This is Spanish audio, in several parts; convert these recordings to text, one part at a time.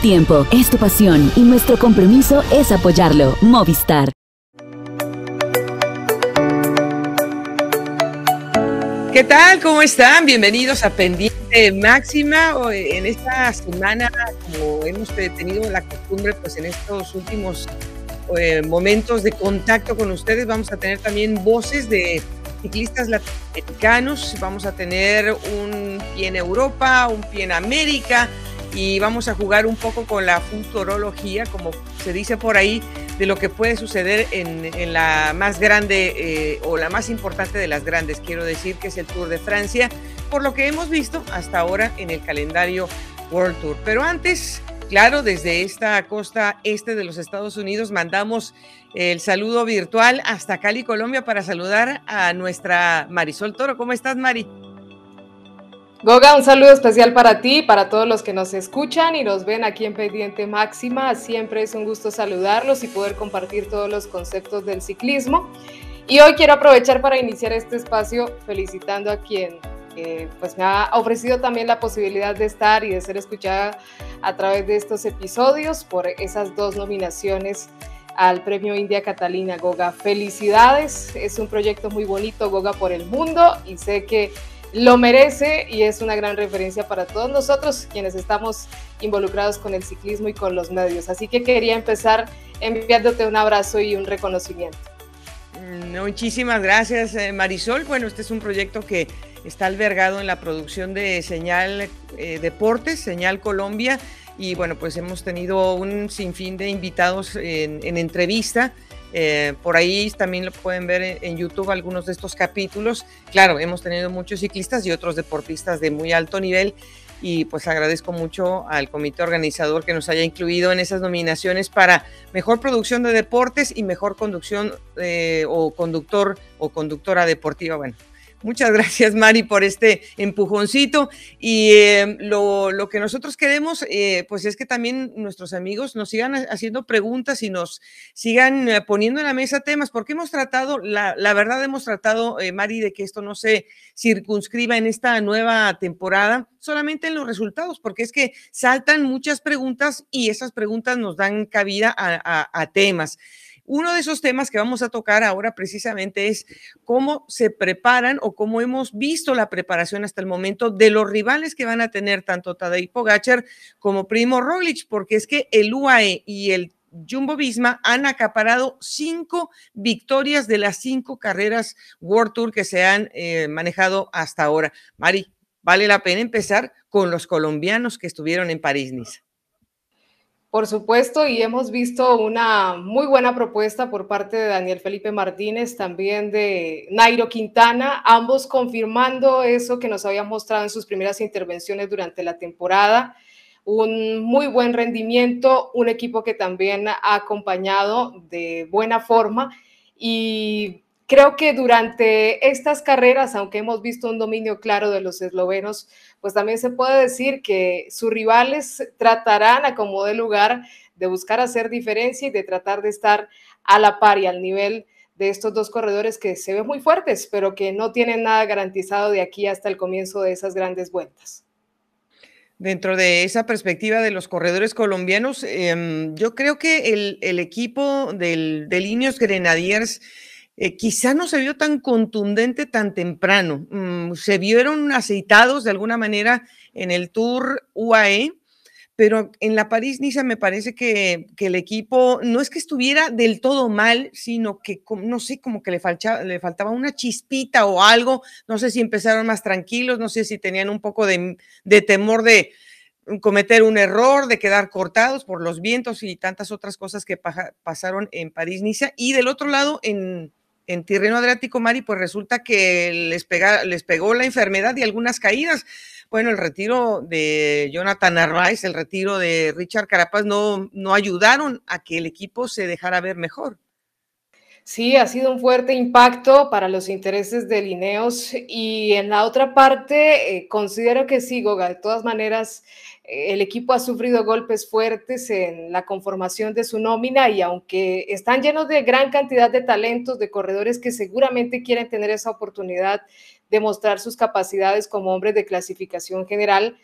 tiempo, es tu pasión y nuestro compromiso es apoyarlo. Movistar. ¿Qué tal? ¿Cómo están? Bienvenidos a Pendiente Máxima. Eh, en esta semana, como hemos tenido la costumbre, pues en estos últimos eh, momentos de contacto con ustedes, vamos a tener también voces de ciclistas latinoamericanos. Vamos a tener un pie en Europa, un pie en América, y vamos a jugar un poco con la futurología, como se dice por ahí, de lo que puede suceder en, la más grande eh, o la más importante de las grandes, quiero decir, que es el Tour de Francia, por lo que hemos visto hasta ahora en el calendario World Tour. Pero antes, claro, desde esta costa este de los Estados Unidos mandamos el saludo virtual hasta Cali, Colombia, para saludar a nuestra Marisol Toro. ¿Cómo estás, Marisol Goga, un saludo especial para ti, para todos los que nos escuchan y nos ven aquí en Pendiente Máxima. Siempre es un gusto saludarlos y poder compartir todos los conceptos del ciclismo. Y hoy quiero aprovechar para iniciar este espacio felicitando a quien eh, pues me ha ofrecido también la posibilidad de estar y de ser escuchada a través de estos episodios por esas dos nominaciones al Premio India Catalina Goga. Felicidades, es un proyecto muy bonito, Goga por el mundo, y sé que lo merece y es una gran referencia para todos nosotros quienes estamos involucrados con el ciclismo y con los medios. Así que quería empezar enviándote un abrazo y un reconocimiento. Muchísimas gracias, eh, Marisol. Bueno, este es un proyecto que está albergado en la producción de Señal eh, Deportes, Señal Colombia, y bueno, pues hemos tenido un sinfín de invitados en entrevista eh, por ahí también lo pueden ver en, YouTube algunos de estos capítulos. Claro, hemos tenido muchos ciclistas y otros deportistas de muy alto nivel y pues agradezco mucho al comité organizador que nos haya incluido en esas nominaciones para mejor producción de deportes y mejor conducción eh, o conductor o conductora deportiva. Bueno, Muchas gracias, Mari, por este empujoncito. Y eh, lo, que nosotros queremos, eh, pues es que también nuestros amigos nos sigan haciendo preguntas y nos sigan eh, poniendo en la mesa temas, porque hemos tratado, la, verdad hemos tratado, Mari, de que esto no se circunscriba en esta nueva temporada, solamente en los resultados, porque es que saltan muchas preguntas y esas preguntas nos dan cabida a temas. Uno de esos temas que vamos a tocar ahora precisamente es cómo se preparan o cómo hemos visto la preparación hasta el momento de los rivales que van a tener tanto Tadej Pogacar como Primo Roglic, porque es que el UAE y el Jumbo Visma han acaparado cinco victorias de las cinco carreras World Tour que se han eh, manejado hasta ahora. Mari, vale la pena empezar con los colombianos que estuvieron en París, Nice. Por supuesto, y hemos visto una muy buena propuesta por parte de Daniel Felipe Martínez, también de Nairo Quintana, ambos confirmando eso que nos habían mostrado en sus primeras intervenciones durante la temporada. Un muy buen rendimiento, un equipo que también ha acompañado de buena forma y Creo que durante estas carreras, aunque hemos visto un dominio claro de los eslovenos, pues también se puede decir que sus rivales tratarán a como de lugar de buscar hacer diferencia y de tratar de estar a la par y al nivel de estos dos corredores que se ven muy fuertes, pero que no tienen nada garantizado de aquí hasta el comienzo de esas grandes vueltas. Dentro de esa perspectiva de los corredores colombianos, em, yo creo que el, equipo del, De Ineos Grenadiers eh, quizá no se vio tan contundente tan temprano. Mm, se vieron aceitados de alguna manera en el Tour UAE, pero en la París-Niza me parece que, el equipo no es que estuviera del todo mal, sino que no sé, como que le, le faltaba una chispita o algo. No sé si empezaron más tranquilos, no sé si tenían un poco de, de temor de, cometer un error, de quedar cortados por los vientos y tantas otras cosas que pasaron en París-Niza. Y del otro lado, en, en Tirreno Adriático Mari, pues resulta que les, pega, les pegó la enfermedad y algunas caídas. Bueno, el retiro de Jonathan Arraes, el retiro de Richard Carapaz no, no ayudaron a que el equipo se dejara ver mejor. Sí, ha sido un fuerte impacto para los intereses de Lineos y en la otra parte eh, considero que sí, Goga, de todas maneras el equipo ha sufrido golpes fuertes en la conformación de su nómina y aunque están llenos de gran cantidad de talentos, de corredores que seguramente quieren tener esa oportunidad de mostrar sus capacidades como hombres de clasificación general,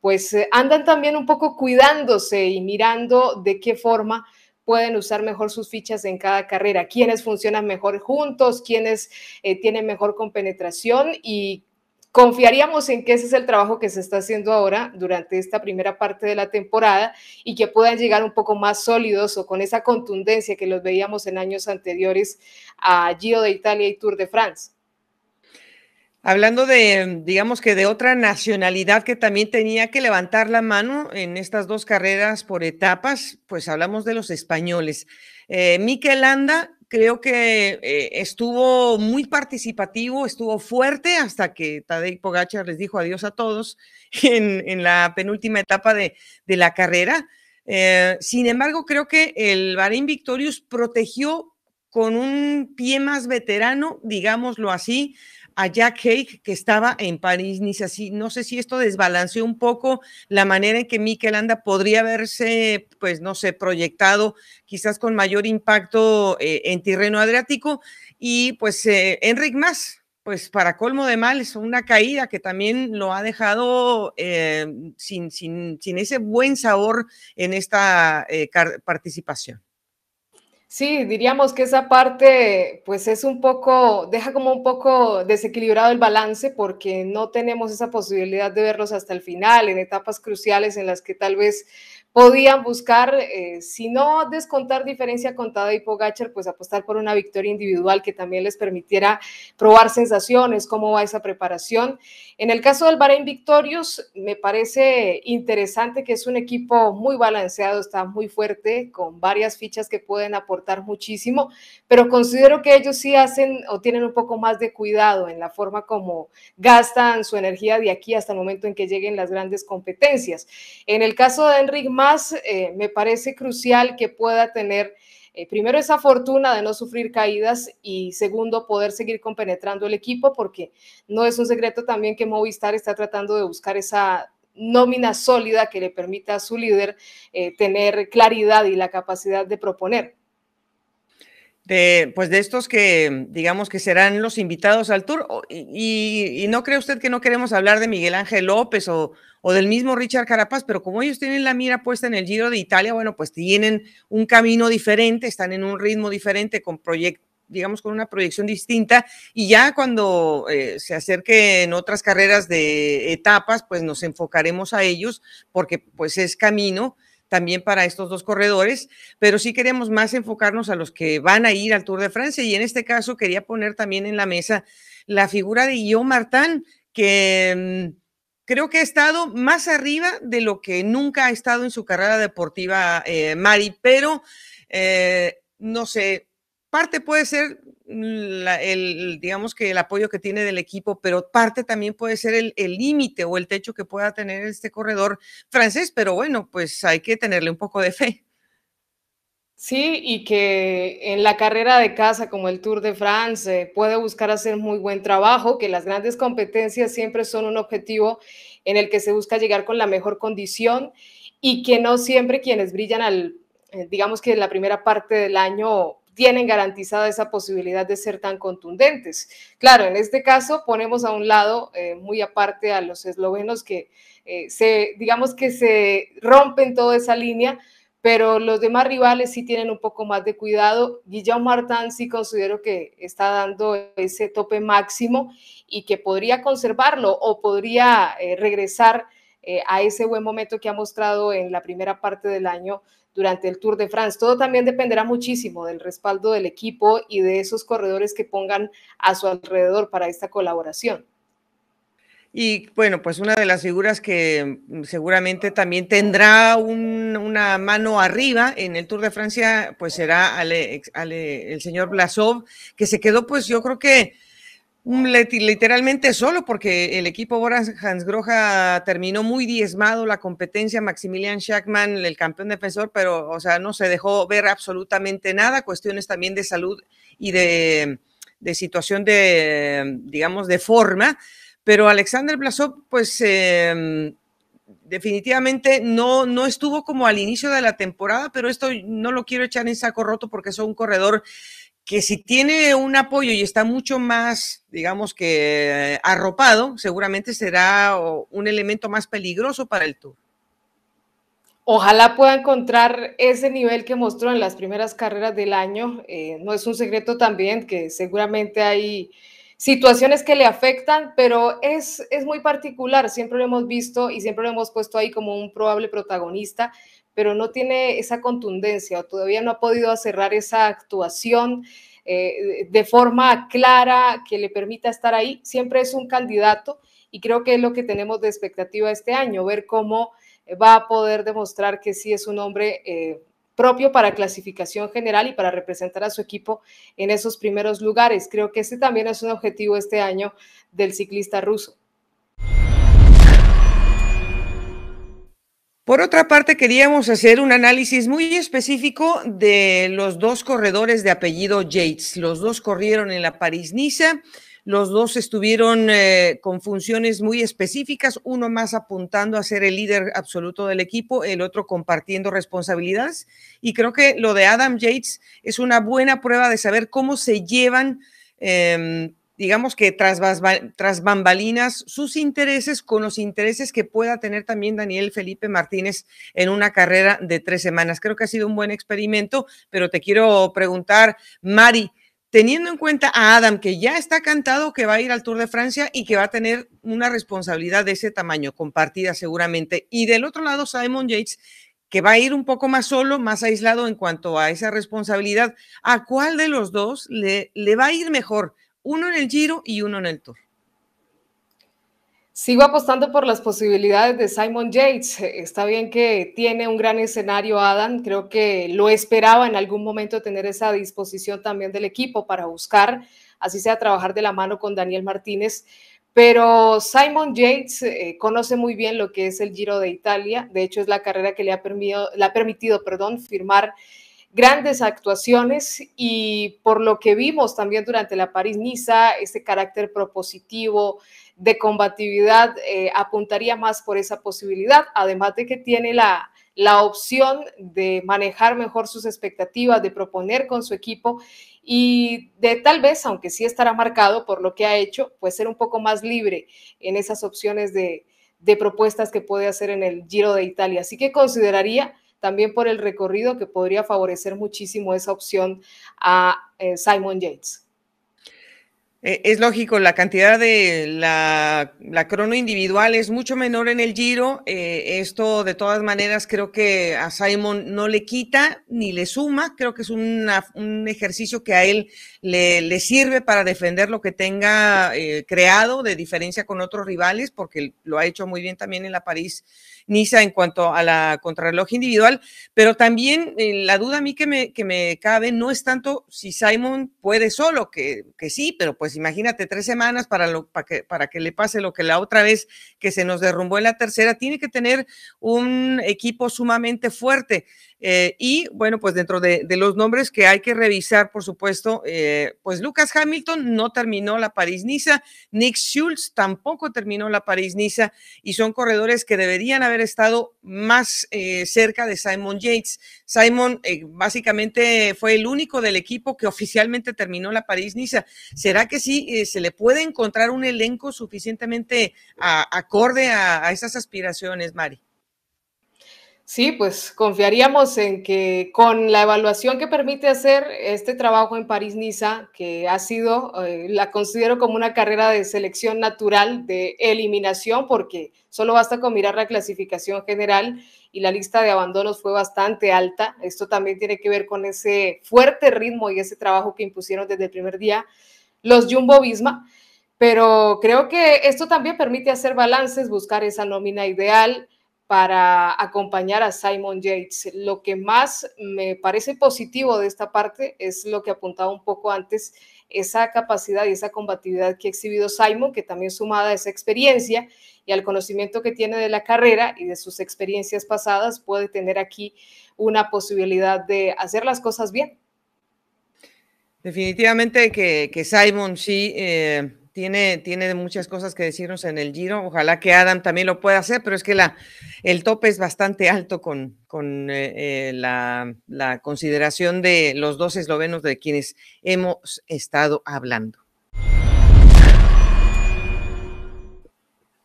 pues eh, andan también un poco cuidándose y mirando de qué forma pueden usar mejor sus fichas en cada carrera, quiénes funcionan mejor juntos, quiénes eh, tienen mejor compenetración y Confiaríamos en que ese es el trabajo que se está haciendo ahora durante esta primera parte de la temporada y que puedan llegar un poco más sólidos o con esa contundencia que los veíamos en años anteriores a Giro de Italia y Tour de France. Hablando de, digamos que de otra nacionalidad que también tenía que levantar la mano en estas dos carreras por etapas, pues hablamos de los españoles. Eh, Miquel Anda creo que eh, estuvo muy participativo, estuvo fuerte hasta que Tadej Pogacar les dijo adiós a todos en, la penúltima etapa de, la carrera. Eh, sin embargo, creo que el Barín Victorious protegió con un pie más veterano, digámoslo así, a Jack cake que estaba en París, ni así. No sé si esto desbalanceó un poco la manera en que Mikel Anda podría haberse, pues no sé, proyectado quizás con mayor impacto eh, en terreno adriático. Y pues eh, Enric Más, pues para colmo de mal, es una caída que también lo ha dejado eh, sin, sin, sin, ese buen sabor en esta participación. Sí, diríamos que esa parte pues es un poco, deja como un poco desequilibrado el balance porque no tenemos esa posibilidad de verlos hasta el final, en etapas cruciales en las que tal vez podían buscar, eh, si no descontar diferencia contada y Pogacar, pues apostar por una victoria individual que también les permitiera probar sensaciones, cómo va esa preparación. En el caso del Bahrein Victorios, me parece interesante que es un equipo muy balanceado, está muy fuerte, con varias fichas que pueden aportar muchísimo, pero considero que ellos sí hacen o tienen un poco más de cuidado en la forma como gastan su energía de aquí hasta el momento en que lleguen las grandes competencias. En el caso de Enric eh, me parece crucial que pueda tener eh, primero esa fortuna de no sufrir caídas y segundo poder seguir compenetrando el equipo porque no es un secreto también que Movistar está tratando de buscar esa nómina sólida que le permita a su líder eh, tener claridad y la capacidad de proponer de, pues de estos que digamos que serán los invitados al tour. Y, no cree usted que no queremos hablar de Miguel Ángel López o, del mismo Richard Carapaz, pero como ellos tienen la mira puesta en el Giro de Italia, bueno, pues tienen un camino diferente, están en un ritmo diferente, con proyectos digamos, con una proyección distinta. Y ya cuando eh, se acerque en otras carreras de etapas, pues nos enfocaremos a ellos porque pues es camino también para estos dos corredores, pero sí queremos más enfocarnos a los que van a ir al Tour de Francia y en este caso quería poner también en la mesa la figura de Guillaume Martán, que mm, creo que ha estado más arriba de lo que nunca ha estado en su carrera deportiva eh, Mari, pero eh, no sé, Parte puede ser, el, digamos que el apoyo que tiene del equipo, pero parte también puede ser el límite o el techo que pueda tener este corredor francés, pero bueno, pues hay que tenerle un poco de fe. Sí, y que en la carrera de casa como el Tour de France eh, puede buscar hacer muy buen trabajo, que las grandes competencias siempre son un objetivo en el que se busca llegar con la mejor condición y que no siempre quienes brillan al, eh, digamos que en la primera parte del año tienen garantizada esa posibilidad de ser tan contundentes. Claro, en este caso ponemos a un lado, eh, muy aparte a los eslovenos que eh, se, digamos que se rompen toda esa línea, pero los demás rivales sí tienen un poco más de cuidado. Guillaume Martin sí considero que está dando ese tope máximo y que podría conservarlo o podría eh, regresar a ese buen momento que ha mostrado en la primera parte del año durante el Tour de France. Todo también dependerá muchísimo del respaldo del equipo y de esos corredores que pongan a su alrededor para esta colaboración. Y bueno, pues una de las figuras que mm, seguramente también tendrá una mano arriba en el Tour de Francia, pues será el señor Blasov, que se quedó, pues yo creo que literalmente solo porque el equipo Boras Groja terminó muy diezmado la competencia. Maximilian Schachmann, el campeón defensor, pero, o sea, no se dejó ver absolutamente nada. Cuestiones también de salud y de, situación de, digamos, de forma. Pero Alexander Blasov, pues. Em, definitivamente no, no estuvo como al inicio de la temporada, pero esto no lo quiero echar en saco roto porque es un corredor que si tiene un apoyo y está mucho más, digamos que arropado, seguramente será un elemento más peligroso para el Tour. Ojalá pueda encontrar ese nivel que mostró en las primeras carreras del año. Eh, no es un secreto también que seguramente hay situaciones que le afectan, pero es, es muy particular. Siempre lo hemos visto y siempre lo hemos puesto ahí como un probable protagonista pero no tiene esa contundencia o todavía no ha podido cerrar esa actuación eh, de forma clara que le permita estar ahí. Siempre es un candidato y creo que es lo que tenemos de expectativa este año, ver cómo va a poder demostrar que sí es un hombre eh, propio para clasificación general y para representar a su equipo en esos primeros lugares. Creo que ese también es un objetivo este año del ciclista ruso. Por otra parte, queríamos hacer un análisis muy específico de los dos corredores de apellido Yates. Los dos corrieron en la París-Niza, los dos estuvieron eh, con funciones muy específicas, uno más apuntando a ser el líder absoluto del equipo, el otro compartiendo responsabilidades. Y creo que lo de Adam Yates es una buena prueba de saber cómo se llevan em, digamos que tras, bambalinas, sus intereses con los intereses que pueda tener también Daniel Felipe Martínez en una carrera de tres semanas. Creo que ha sido un buen experimento, pero te quiero preguntar, Mari, teniendo en cuenta a Adam, que ya está cantado que va a ir al Tour de Francia y que va a tener una responsabilidad de ese tamaño, compartida seguramente, y del otro lado Simon Yates, que va a ir un poco más solo, más aislado en cuanto a esa responsabilidad, ¿a cuál de los dos le, le va a ir mejor? uno en el Giro y uno en el Tour. Sigo apostando por las posibilidades de Simon Yates. Está bien que tiene un gran escenario, Adam. Creo que lo esperaba en algún momento tener esa disposición también del equipo para buscar, así sea, trabajar de la mano con Daniel Martínez. Pero Simon Yates eh, conoce muy bien lo que es el Giro de Italia. De hecho, es la carrera que le ha permitido, ha permitido perdón, firmar grandes actuaciones y por lo que vimos también durante la París-Niza, ese carácter propositivo de combatividad eh, apuntaría más por esa posibilidad, además de que tiene la, opción de manejar mejor sus expectativas, de proponer con su equipo y de tal vez, aunque sí estará marcado por lo que ha hecho, pues ser un poco más libre en esas opciones de, de propuestas que puede hacer en el Giro de Italia. Así que consideraría también por el recorrido que podría favorecer muchísimo esa opción a eh, Simon Yates. E, es lógico, la cantidad de la, crono individual es mucho menor en el giro. Eh, esto, de todas maneras, creo que a Simon no le quita ni le suma. Creo que es un ejercicio que a él le, sirve para defender lo que tenga eh, creado de diferencia con otros rivales, porque lo ha hecho muy bien también en la París Nisa en cuanto a la contrarreloj individual, pero también eh, la duda a mí que me, que me cabe no es tanto si Simon puede solo, que, que sí, pero pues imagínate tres semanas para, lo, para, que, para que le pase lo que la otra vez que se nos derrumbó en la tercera, tiene que tener un equipo sumamente fuerte. Eh, y bueno, pues dentro de, los nombres que hay que revisar, por supuesto, eh, pues Lucas Hamilton no terminó la París-Niza, Nick Schultz tampoco terminó la París-Niza y son corredores que deberían haber estado más eh, cerca de Simon Yates. Simon básicamente fue el único del equipo que oficialmente terminó la París-Niza. ¿Será que sí se le puede encontrar un elenco suficientemente acorde a, a esas aspiraciones, Mari? Sí, pues confiaríamos en que con la evaluación que permite hacer este trabajo en París-Niza, que ha sido, eh, la considero como una carrera de selección natural, de eliminación, porque solo basta con mirar la clasificación general y la lista de abandonos fue bastante alta. Esto también tiene que ver con ese fuerte ritmo y ese trabajo que impusieron desde el primer día los Jumbo Visma. Pero creo que esto también permite hacer balances, buscar esa nómina ideal para acompañar a Simon Yates. Lo que más me parece positivo de esta parte es lo que apuntaba un poco antes, esa capacidad y esa combatividad que ha exhibido Simon, que también sumada a esa experiencia y al conocimiento que tiene de la carrera y de sus experiencias pasadas, puede tener aquí una posibilidad de hacer las cosas bien. Definitivamente que, Simon sí eh, tiene, tiene muchas cosas que decirnos en el Giro. Ojalá que Adam también lo pueda hacer, pero es que la, el tope es bastante alto con, con eh, eh, la, la consideración de los dos eslovenos de quienes hemos estado hablando.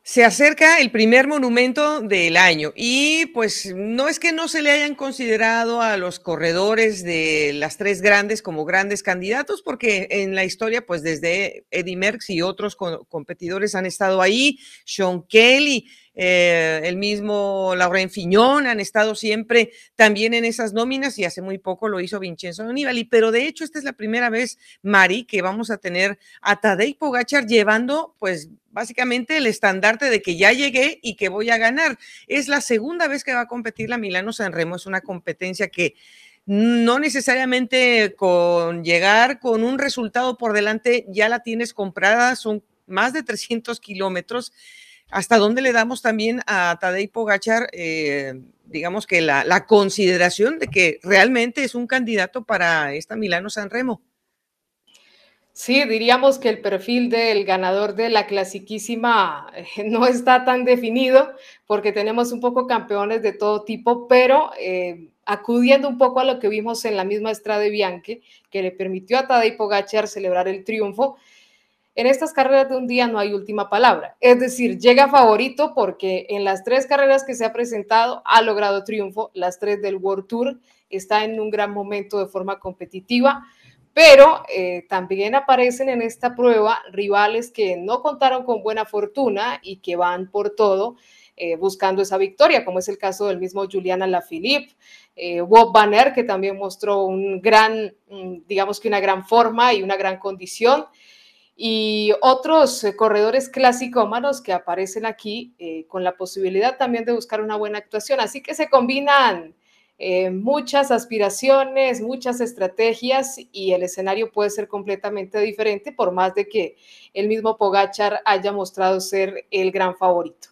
Se acerca el primer monumento del año y pues no es que no se le hayan considerado a los corredores de las tres grandes como grandes candidatos, porque en la historia pues desde Eddie Merckx y otros competidores han estado ahí, Sean Kelly, eh, el mismo Lauren Fiñón han estado siempre también en esas nóminas y hace muy poco lo hizo Vincenzo Nibali, pero de hecho esta es la primera vez, Mari, que vamos a tener a Tadej Pogachar llevando pues básicamente el estandarte de que ya llegué y que voy a ganar. Es la segunda vez que va a competir la Milano Sanremo, es una competencia que no necesariamente con llegar con un resultado por delante ya la tienes comprada, son más de 300 kilómetros. ¿Hasta dónde le damos también a Tadej Pogachar, eh, digamos que la, la, consideración de que realmente es un candidato para esta Milano Sanremo? Sí, diríamos que el perfil del ganador de la clasiquísima eh, no está tan definido porque tenemos un poco campeones de todo tipo, pero eh, acudiendo un poco a lo que vimos en la misma estrada de Bianchi, que le permitió a Tadej Pogacar celebrar el triunfo, en estas carreras de un día no hay última palabra. Es decir, llega favorito porque en las tres carreras que se ha presentado ha logrado triunfo, las tres del World Tour, está en un gran momento de forma competitiva pero eh, también aparecen en esta prueba rivales que no contaron con buena fortuna y que van por todo eh, buscando esa victoria, como es el caso del mismo Juliana Lafilippe, eh, Bob Banner, que también mostró mm, una gran forma y una gran condición y otros corredores clásicómanos que aparecen aquí con la posibilidad también de buscar una buena actuación. Así que se combinan eh, muchas aspiraciones, muchas estrategias y el escenario puede ser completamente diferente por más de que el mismo Pogachar haya mostrado ser el gran favorito.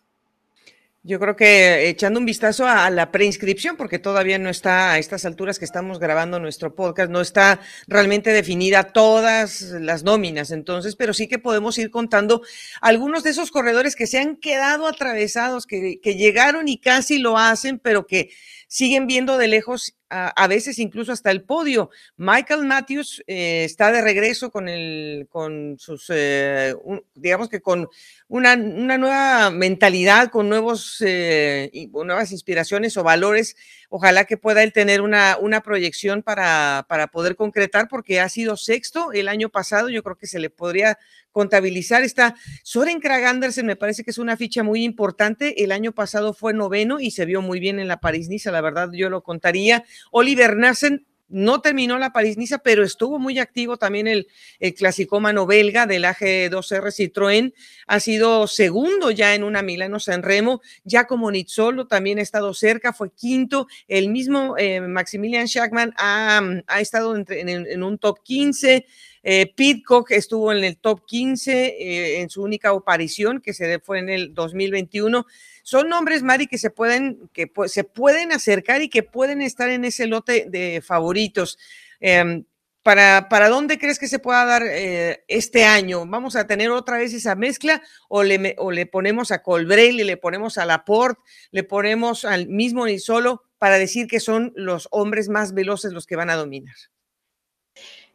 Yo creo que eh, echando un vistazo a, la preinscripción, porque todavía no está a estas alturas que estamos grabando nuestro podcast, no está realmente definida todas las nóminas, entonces, pero sí que podemos ir contando algunos de esos corredores que se han quedado atravesados, que llegaron y casi lo hacen, pero que siguen viendo de lejos, a, veces incluso hasta el podio. Michael Matthews eh, está de regreso con, el, con sus, eh, digamos que con una, una, nueva mentalidad, con nuevos, eh, nuevas inspiraciones o valores Ojalá que pueda él tener una, una proyección para, para poder concretar, porque ha sido sexto el año pasado. Yo creo que se le podría contabilizar. Está Soren Krag Andersen, me parece que es una ficha muy importante. El año pasado fue noveno y se vio muy bien en la París-Niza, la verdad yo lo contaría. Oliver Nassen no terminó la París-Niza, pero estuvo muy activo también el, el clasicómano belga del AG2R Citroën. Ha sido segundo ya en una Milano-San Remo. Giacomo Nizzolo también ha estado cerca, fue quinto. El mismo eh, Maximilian Schachmann mm, ha, estado entre en, en un top 15. Eh, Pitcock estuvo en el top 15 eh, en su única aparición, que se fue en el 2021. Son nombres, Mari, que se pueden, que se pueden acercar y que pueden estar en ese lote de favoritos. Em, ¿Para, ¿Para dónde crees que se pueda dar eh, este año? ¿Vamos a tener otra vez esa mezcla o le, o le ponemos a y le ponemos a Laporte, le ponemos al mismo ni solo para decir que son los hombres más veloces los que van a dominar?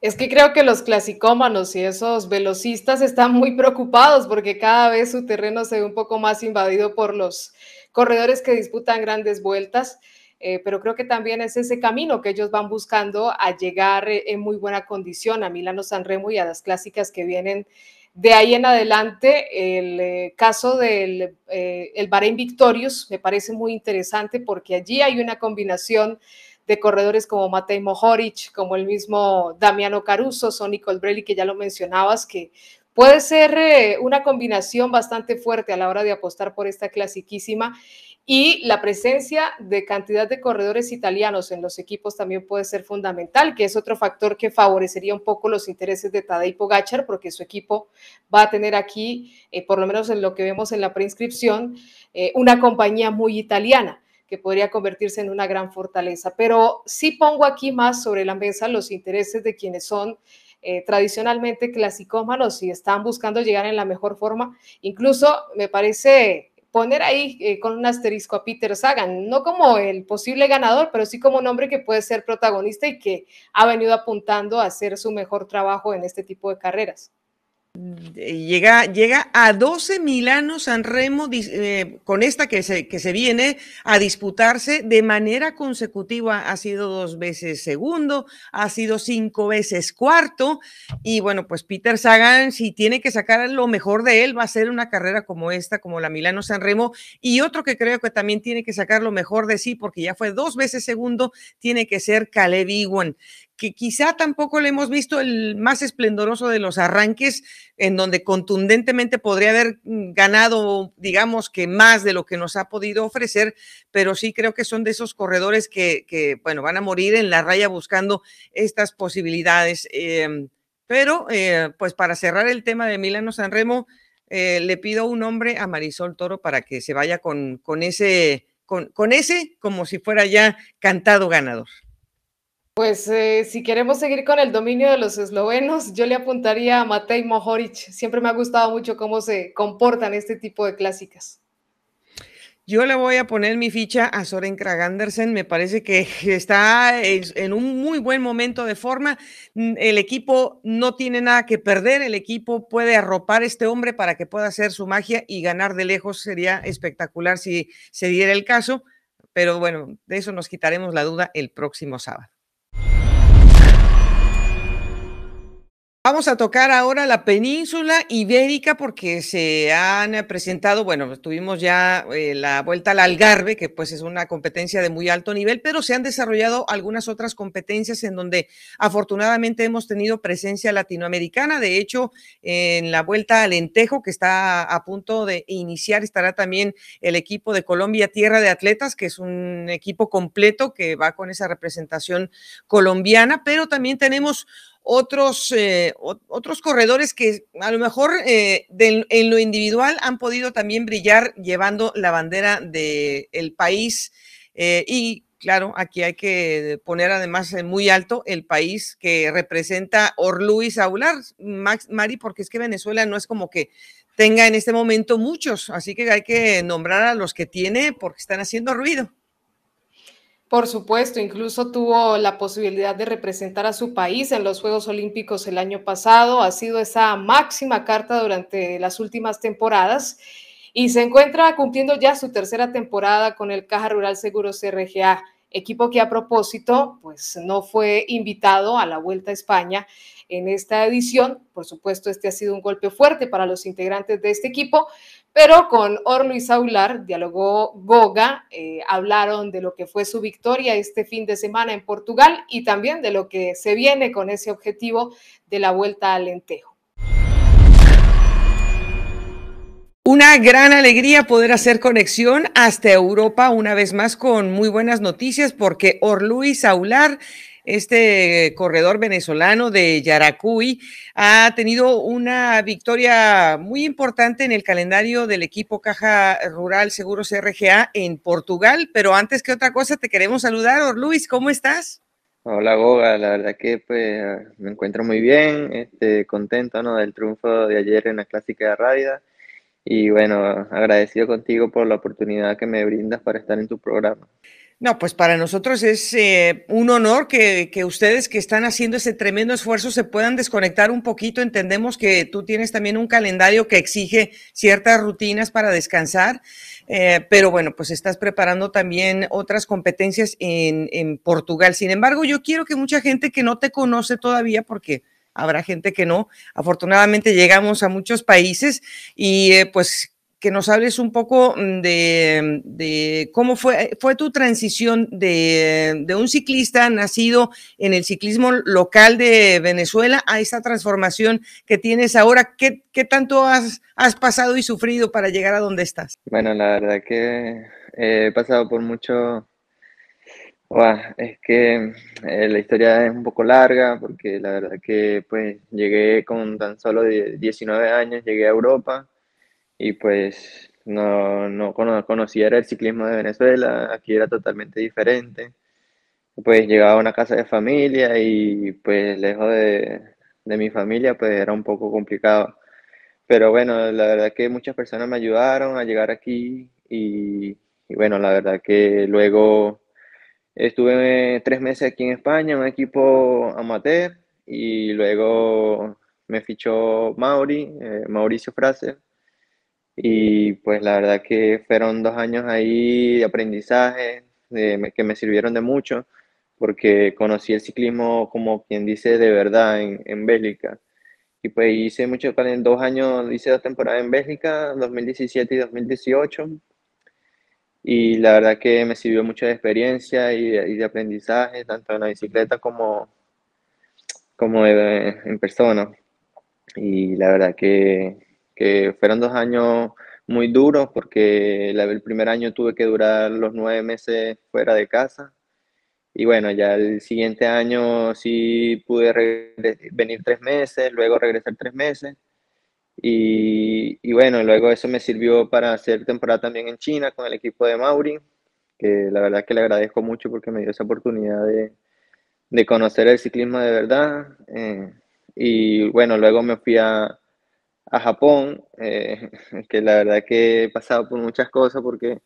Es que creo que los clasicómanos y esos velocistas están muy preocupados porque cada vez su terreno se ve un poco más invadido por los corredores que disputan grandes vueltas. Eh, pero creo que también es ese camino que ellos van buscando a llegar eh, en muy buena condición a Milano Sanremo y a las clásicas que vienen de ahí en adelante, el eh, caso del el Bahrein Victorious me parece muy interesante porque allí hay una combinación de corredores como Matej Mohoric, como el mismo Damiano Caruso, Sonic Colbrelli, que ya lo mencionabas, que puede ser eh, una combinación bastante fuerte a la hora de apostar por esta clasiquísima. Y la presencia de cantidad de corredores italianos en los equipos también puede ser fundamental, que es otro factor que favorecería un poco los intereses de Tadej Pogacar, porque su equipo va a tener aquí, eh, por lo menos en lo que vemos en la preinscripción, eh, una compañía muy italiana que podría convertirse en una gran fortaleza. Pero sí pongo aquí más sobre la mesa los intereses de quienes son eh, tradicionalmente clasicómanos y están buscando llegar en la mejor forma. Incluso me parece poner ahí eh, con un asterisco a Peter Sagan, no como el posible ganador, pero sí como un hombre que puede ser protagonista y que ha venido apuntando a hacer su mejor trabajo en este tipo de carreras. Llega, llega a 12 Milano San Remo eh, con esta que se, que se viene a disputarse de manera consecutiva. Ha sido dos veces segundo, ha sido cinco veces cuarto. Y bueno, pues Peter Sagan, si tiene que sacar lo mejor de él, va a ser una carrera como esta, como la Milano San Remo. Y otro que creo que también tiene que sacar lo mejor de sí, porque ya fue dos veces segundo, tiene que ser Caleb Ewan que quizá tampoco le hemos visto el más esplendoroso de los arranques, en donde contundentemente podría haber mm, ganado, digamos que más de lo que nos ha podido ofrecer, pero sí creo que son de esos corredores que, bueno, van a morir en la raya buscando estas posibilidades. Em, pero, eh, pues para cerrar el tema de Milano Sanremo, eh, le pido un nombre a Marisol Toro para que se vaya con, con ese, con, con ese como si fuera ya cantado ganador. Pues eh, si queremos seguir con el dominio de los eslovenos, yo le apuntaría a Matej Mohoric. Siempre me ha gustado mucho cómo se comportan este tipo de clásicas. Yo le voy a poner mi ficha a Soren Kragandersen. Me parece que está en un muy buen momento de forma. Mm, el equipo no tiene nada que perder. El equipo puede arropar a este hombre para que pueda hacer su magia y ganar de lejos. Sería espectacular si se diera el caso. Pero bueno, de eso nos quitaremos la duda el próximo sábado. Vamos a tocar ahora la península ibérica porque se han eh, presentado, bueno, pues, tuvimos ya eh, la vuelta al Algarve, que pues es una competencia de muy alto nivel, pero se han desarrollado algunas otras competencias en donde afortunadamente hemos tenido presencia latinoamericana. De hecho, en la vuelta al Entejo, que está a punto de iniciar, estará también el equipo de Colombia Tierra de Atletas, que es un equipo completo que va con esa representación colombiana, pero también tenemos otros, eh, otros corredores que a lo mejor eh, en lo individual han podido también brillar llevando la bandera del país. Eh, y claro, aquí hay que poner además muy alto el país que representa Orluis Saular, Max, Mari, porque es que Venezuela no es como que tenga en este momento muchos, así que hay que nombrar a los que tiene porque están haciendo ruido. Por supuesto, incluso tuvo la posibilidad de representar a su país en los Juegos Olímpicos el año pasado, ha sido esa máxima carta durante las últimas temporadas y se encuentra cumpliendo ya su tercera temporada con el Caja Rural Seguros CRGA, equipo que a propósito pues no fue invitado a la Vuelta a España en esta edición. Por supuesto, este ha sido un golpe fuerte para los integrantes de este equipo, pero con Orlo y Saular dialogó Goga, eh, hablaron de lo que fue su victoria este fin de semana en Portugal y también de lo que se viene con ese objetivo de la vuelta al lentejo. Una gran alegría poder hacer conexión hasta Europa una vez más con muy buenas noticias porque Orluis Aular, este corredor venezolano de Yaracuy, ha tenido una victoria muy importante en el calendario del equipo Caja Rural Seguros RGA en Portugal. Pero antes que otra cosa, te queremos saludar, Orluis, ¿cómo estás? Hola Goga, la verdad que pues, me encuentro muy bien, este, contento ¿no? del triunfo de ayer en la clásica de Rávida y bueno, agradecido contigo por la oportunidad que me brindas para estar en tu programa. No, pues para nosotros es eh, un honor que, ustedes que están haciendo ese tremendo esfuerzo se puedan desconectar un poquito. Entendemos que tú tienes también un calendario que exige ciertas rutinas para descansar, eh, pero bueno, pues estás preparando también otras competencias en, en Portugal. Sin embargo, yo quiero que mucha gente que no te conoce todavía, porque habrá gente que no. Afortunadamente llegamos a muchos países y eh, pues que nos hables un poco mm, de, cómo fue, fue, tu transición de, un ciclista nacido en el ciclismo local de Venezuela a esta transformación que tienes ahora. ¿Qué, tanto has, has, pasado y sufrido para llegar a donde estás? Bueno, la verdad que he pasado por mucho, es que eh, la historia es un poco larga porque la verdad que pues llegué con tan solo 19 años, llegué a Europa y pues no, no conocía el ciclismo de Venezuela, aquí era totalmente diferente. Pues llegaba a una casa de familia y pues lejos de, mi familia pues era un poco complicado. Pero bueno, la verdad que muchas personas me ayudaron a llegar aquí y bueno, la verdad que luego... Estuve eh, tres meses aquí en España en un equipo amateur y luego me fichó Mauri, eh, Mauricio Fraser. Y pues la verdad que fueron dos años ahí de aprendizaje que me sirvieron de mucho porque conocí el ciclismo como quien dice de verdad en, en Bélgica. Y pues hice mucho, dos años, hice dos temporadas en Bélgica, 2017 y 2018 y la verdad que me sirvió mucha experiencia y de, aprendizaje, tanto en la bicicleta como, como en persona. Y la verdad que, que, fueron dos años muy duros porque el primer año tuve que durar los nueve meses fuera de casa. Y bueno, ya el siguiente año sí pude venir tres meses, luego regresar tres meses y, y, bueno, luego eso me sirvió para hacer temporada también en China con el equipo de Mauri, que la verdad que le agradezco mucho porque me dio esa oportunidad de, de conocer el ciclismo de verdad. Eh, y bueno, luego me fui a, a Japón, eh, que la verdad que he pasado por muchas cosas porque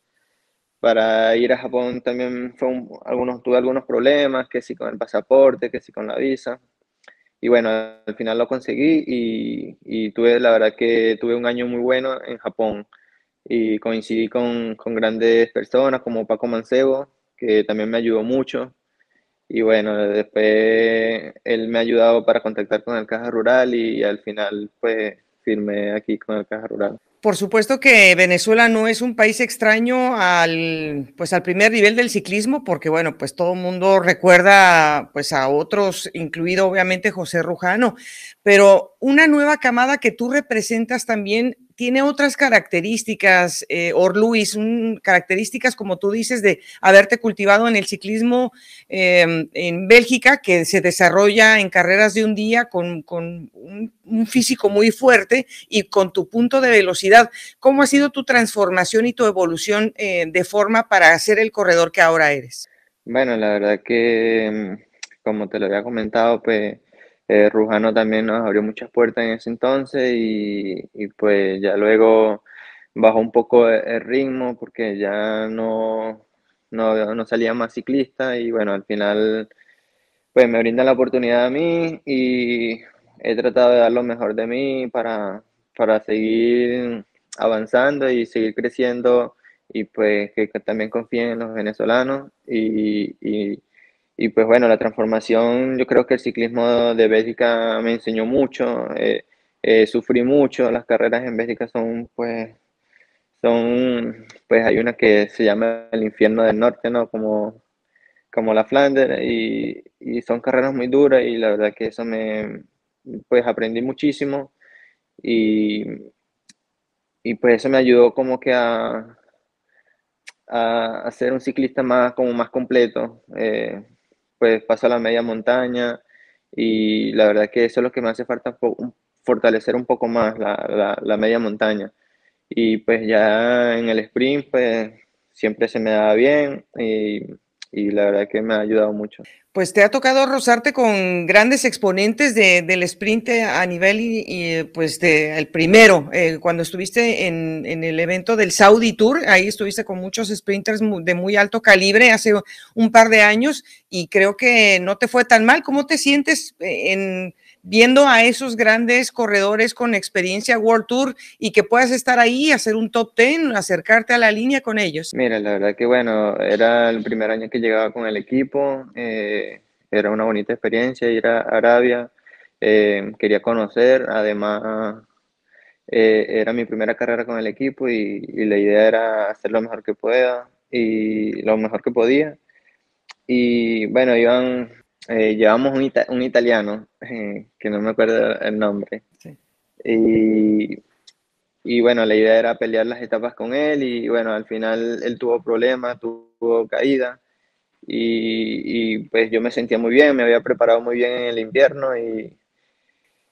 para ir a Japón también fue algunos, tuve algunos problemas, que si con el pasaporte, que si con la visa y bueno, al final lo conseguí y, tuve, la verdad que tuve un año muy bueno en Japón y coincidí con, con, grandes personas como Paco Mancebo, que también me ayudó mucho. Y bueno, después él me ha ayudado para contactar con el Caja Rural y al final pues firmé aquí con el Caja Rural. Por supuesto que Venezuela no es un país extraño al, pues al primer nivel del ciclismo, porque bueno, pues todo el mundo recuerda pues a otros, incluido obviamente José Rujano, pero una nueva camada que tú representas también tiene otras características, eh, Orluis, características como tú dices de haberte cultivado en el ciclismo em, en Bélgica, que se desarrolla en carreras de un día con, un, físico muy fuerte y con tu punto de velocidad. ¿Cómo ha sido tu transformación y tu evolución eh, de forma para ser el corredor que ahora eres? Bueno, la verdad que, em, como te lo había comentado, pues eh, Rujano también nos abrió muchas puertas en ese entonces y, pues ya luego bajó un poco e, el ritmo porque ya no, no, salía más ciclista y bueno, al final pues me brinda la oportunidad a mí y he tratado de dar lo mejor de mí para, para seguir avanzando y seguir creciendo y pues que también confíen en los venezolanos y y pues bueno, la transformación, yo creo que el ciclismo de Bélgica me enseñó mucho, eh, eh, sufrí mucho, las carreras en Bélgica son pues, son, pues hay una que se llama el infierno del norte, ¿no? Como, como la Flanders, y, son carreras muy duras y la verdad que eso me, pues aprendí muchísimo y, pues eso me ayudó como que a, a, ser un ciclista más, como más completo. Eh, pues paso la media montaña y la verdad que eso es lo que me hace falta fortalecer un poco más la, media montaña. Y pues ya en el sprint, pues siempre se me da bien y y la verdad que me ha ayudado mucho. Pues te ha tocado rozarte con grandes exponentes de, del sprint a nivel y, pues de, el primero, eh, cuando estuviste en, en, el evento del Saudi Tour, ahí estuviste con muchos sprinters de muy alto calibre hace un par de años y creo que no te fue tan mal. ¿Cómo te sientes eh, en, viendo a esos grandes corredores con experiencia World Tour y que puedas estar ahí, hacer un top 10, acercarte a la línea con ellos? Mira, la verdad que bueno, era el primer año que llegaba con el equipo, eh, era una bonita experiencia ir a Arabia, eh, quería conocer, además eh, era mi primera carrera con el equipo y, y la idea era hacer lo mejor que pueda y lo mejor que podía. Y bueno, iban eh, llevamos un, un italiano, eh, que no me acuerdo el nombre. Y, y, bueno, la idea era pelear las etapas con él y bueno, al final él tuvo problemas, tuvo caída y, pues yo me sentía muy bien, me había preparado muy bien en el invierno y,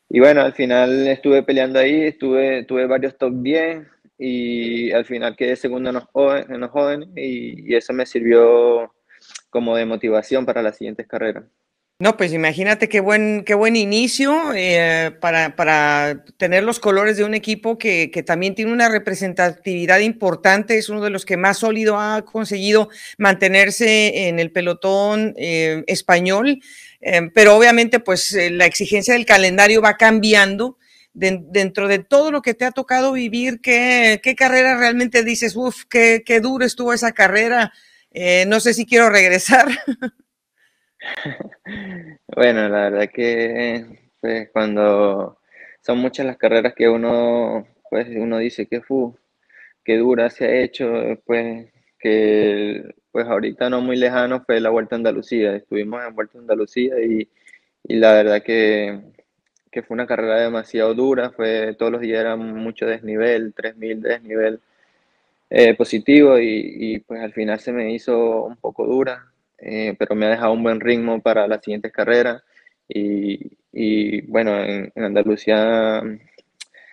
y bueno, al final estuve peleando ahí, estuve, tuve varios top 10 y al final quedé segundo en los, jóvenes, en los jóvenes y eso me sirvió como de motivación para las siguientes carreras. No, pues imagínate qué buen, qué buen inicio eh, para, para, tener los colores de un equipo que, que, también tiene una representatividad importante, es uno de los que más sólido ha conseguido mantenerse en el pelotón eh, español, eh, pero obviamente pues la exigencia del calendario va cambiando. dentro de todo lo que te ha tocado vivir, ¿qué, qué carrera realmente dices, uff, qué, qué duro estuvo esa carrera? no sé si quiero regresar. Bueno, la verdad que pues, cuando son muchas las carreras que uno, pues, uno dice que, fue que dura se ha hecho, pues, que pues ahorita no muy lejano fue la Vuelta a Andalucía, estuvimos en Vuelta a Andalucía y, la verdad que, que fue una carrera demasiado dura, fue, todos los días era mucho desnivel, 3.000 de desnivel eh, positivo y, y pues al final se me hizo un poco dura, eh, pero me ha dejado un buen ritmo para las siguientes carreras. Y, y bueno, en, en, Andalucía mm,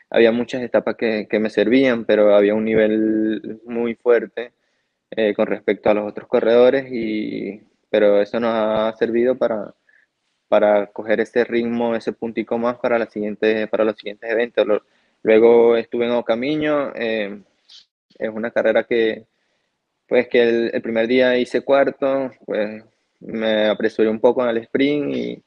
había muchas etapas que, que, me servían, pero había un nivel muy fuerte eh, con respecto a los otros corredores, y, pero eso nos ha servido para, para coger ese ritmo, ese puntico más para, la siguiente, para los siguientes eventos. luego estuve en Ocamiño, eh, es una carrera que, pues que el, primer día hice cuarto, pues me apresuré un poco en el sprint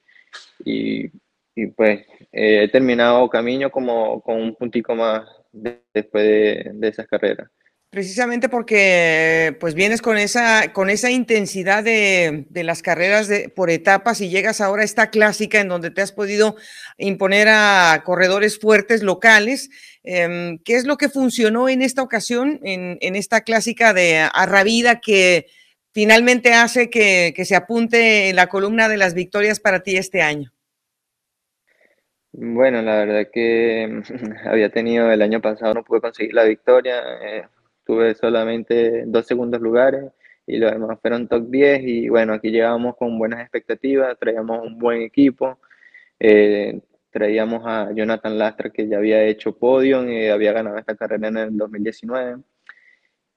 y, y, pues eh, he terminado camino como con un puntico más después de, esas carreras. Precisamente porque pues vienes con esa, con esa intensidad de, de las carreras por etapas y llegas ahora a esta clásica en donde te has podido imponer a corredores fuertes locales Em, ¿Qué es lo que funcionó en esta ocasión, en, esta clásica de arrabida que finalmente hace que, se apunte la columna de las victorias para ti este año? Bueno, la verdad que em, había tenido el año pasado, no pude conseguir la victoria, eh, tuve solamente dos segundos lugares y los demás fueron top 10 y bueno, aquí llegamos con buenas expectativas, traíamos un buen equipo, eh, traíamos a Jonathan Lastra, que ya había hecho podio y había ganado esta carrera en el 2019.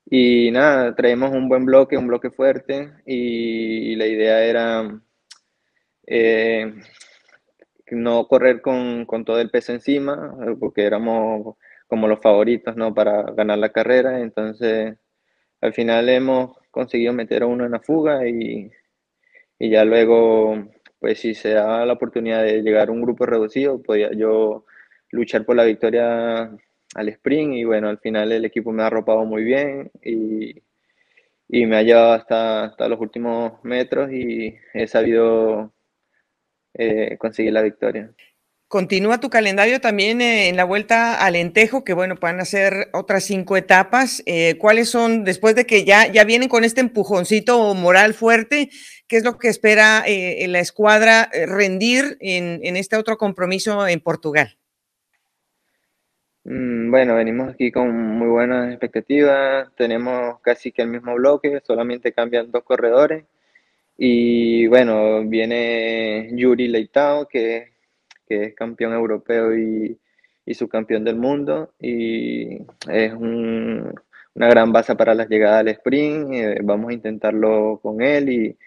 Y nada, traemos un buen bloque, un bloque fuerte, y, la idea era eh, no correr con, todo el peso encima, porque éramos como los favoritos para ganar la carrera. Entonces, al final hemos conseguido meter a uno en la fuga y, y ya luego pues si se da la oportunidad de llegar a un grupo reducido, podía yo luchar por la victoria al sprint y bueno, al final el equipo me ha arropado muy bien y, me ha llevado hasta, los últimos metros y he sabido eh, conseguir la victoria. Continúa tu calendario también eh, en la vuelta al Entejo, que bueno, van a ser otras cinco etapas. Eh, ¿Cuáles son, después de que ya, ya vienen con este empujoncito moral fuerte, qué es lo que espera eh, la escuadra rendir en, en, este otro compromiso en Portugal? Mm, bueno, venimos aquí con muy buenas expectativas, tenemos casi que el mismo bloque, solamente cambian dos corredores. Y bueno, viene Yuri Leitao, que que es campeón europeo y, y subcampeón del mundo. Y es una gran base para las llegadas al sprint. Eh, vamos a intentarlo con él y,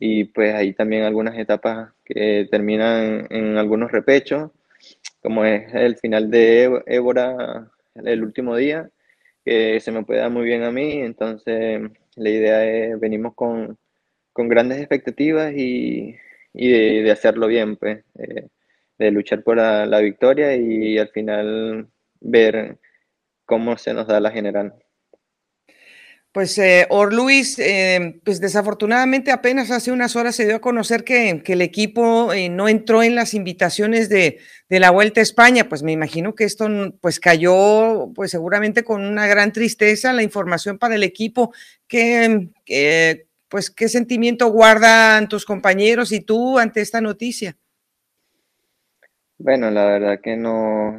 y, pues ahí también algunas etapas que terminan en algunos repechos, como es el final de Évora el último día, que se me puede dar muy bien a mí. Entonces la idea es, venimos con, con grandes expectativas y, y de, hacerlo bien. Pues. Eh, de luchar por la, victoria y al final ver cómo se nos da la general. Pues eh, Orluis, eh, pues desafortunadamente apenas hace unas horas se dio a conocer que, el equipo eh, no entró en las invitaciones de, la Vuelta a España. Pues me imagino que esto pues cayó pues seguramente con una gran tristeza la información para el equipo. que pues qué sentimiento guardan tus compañeros y tú ante esta noticia? Bueno, la verdad que no,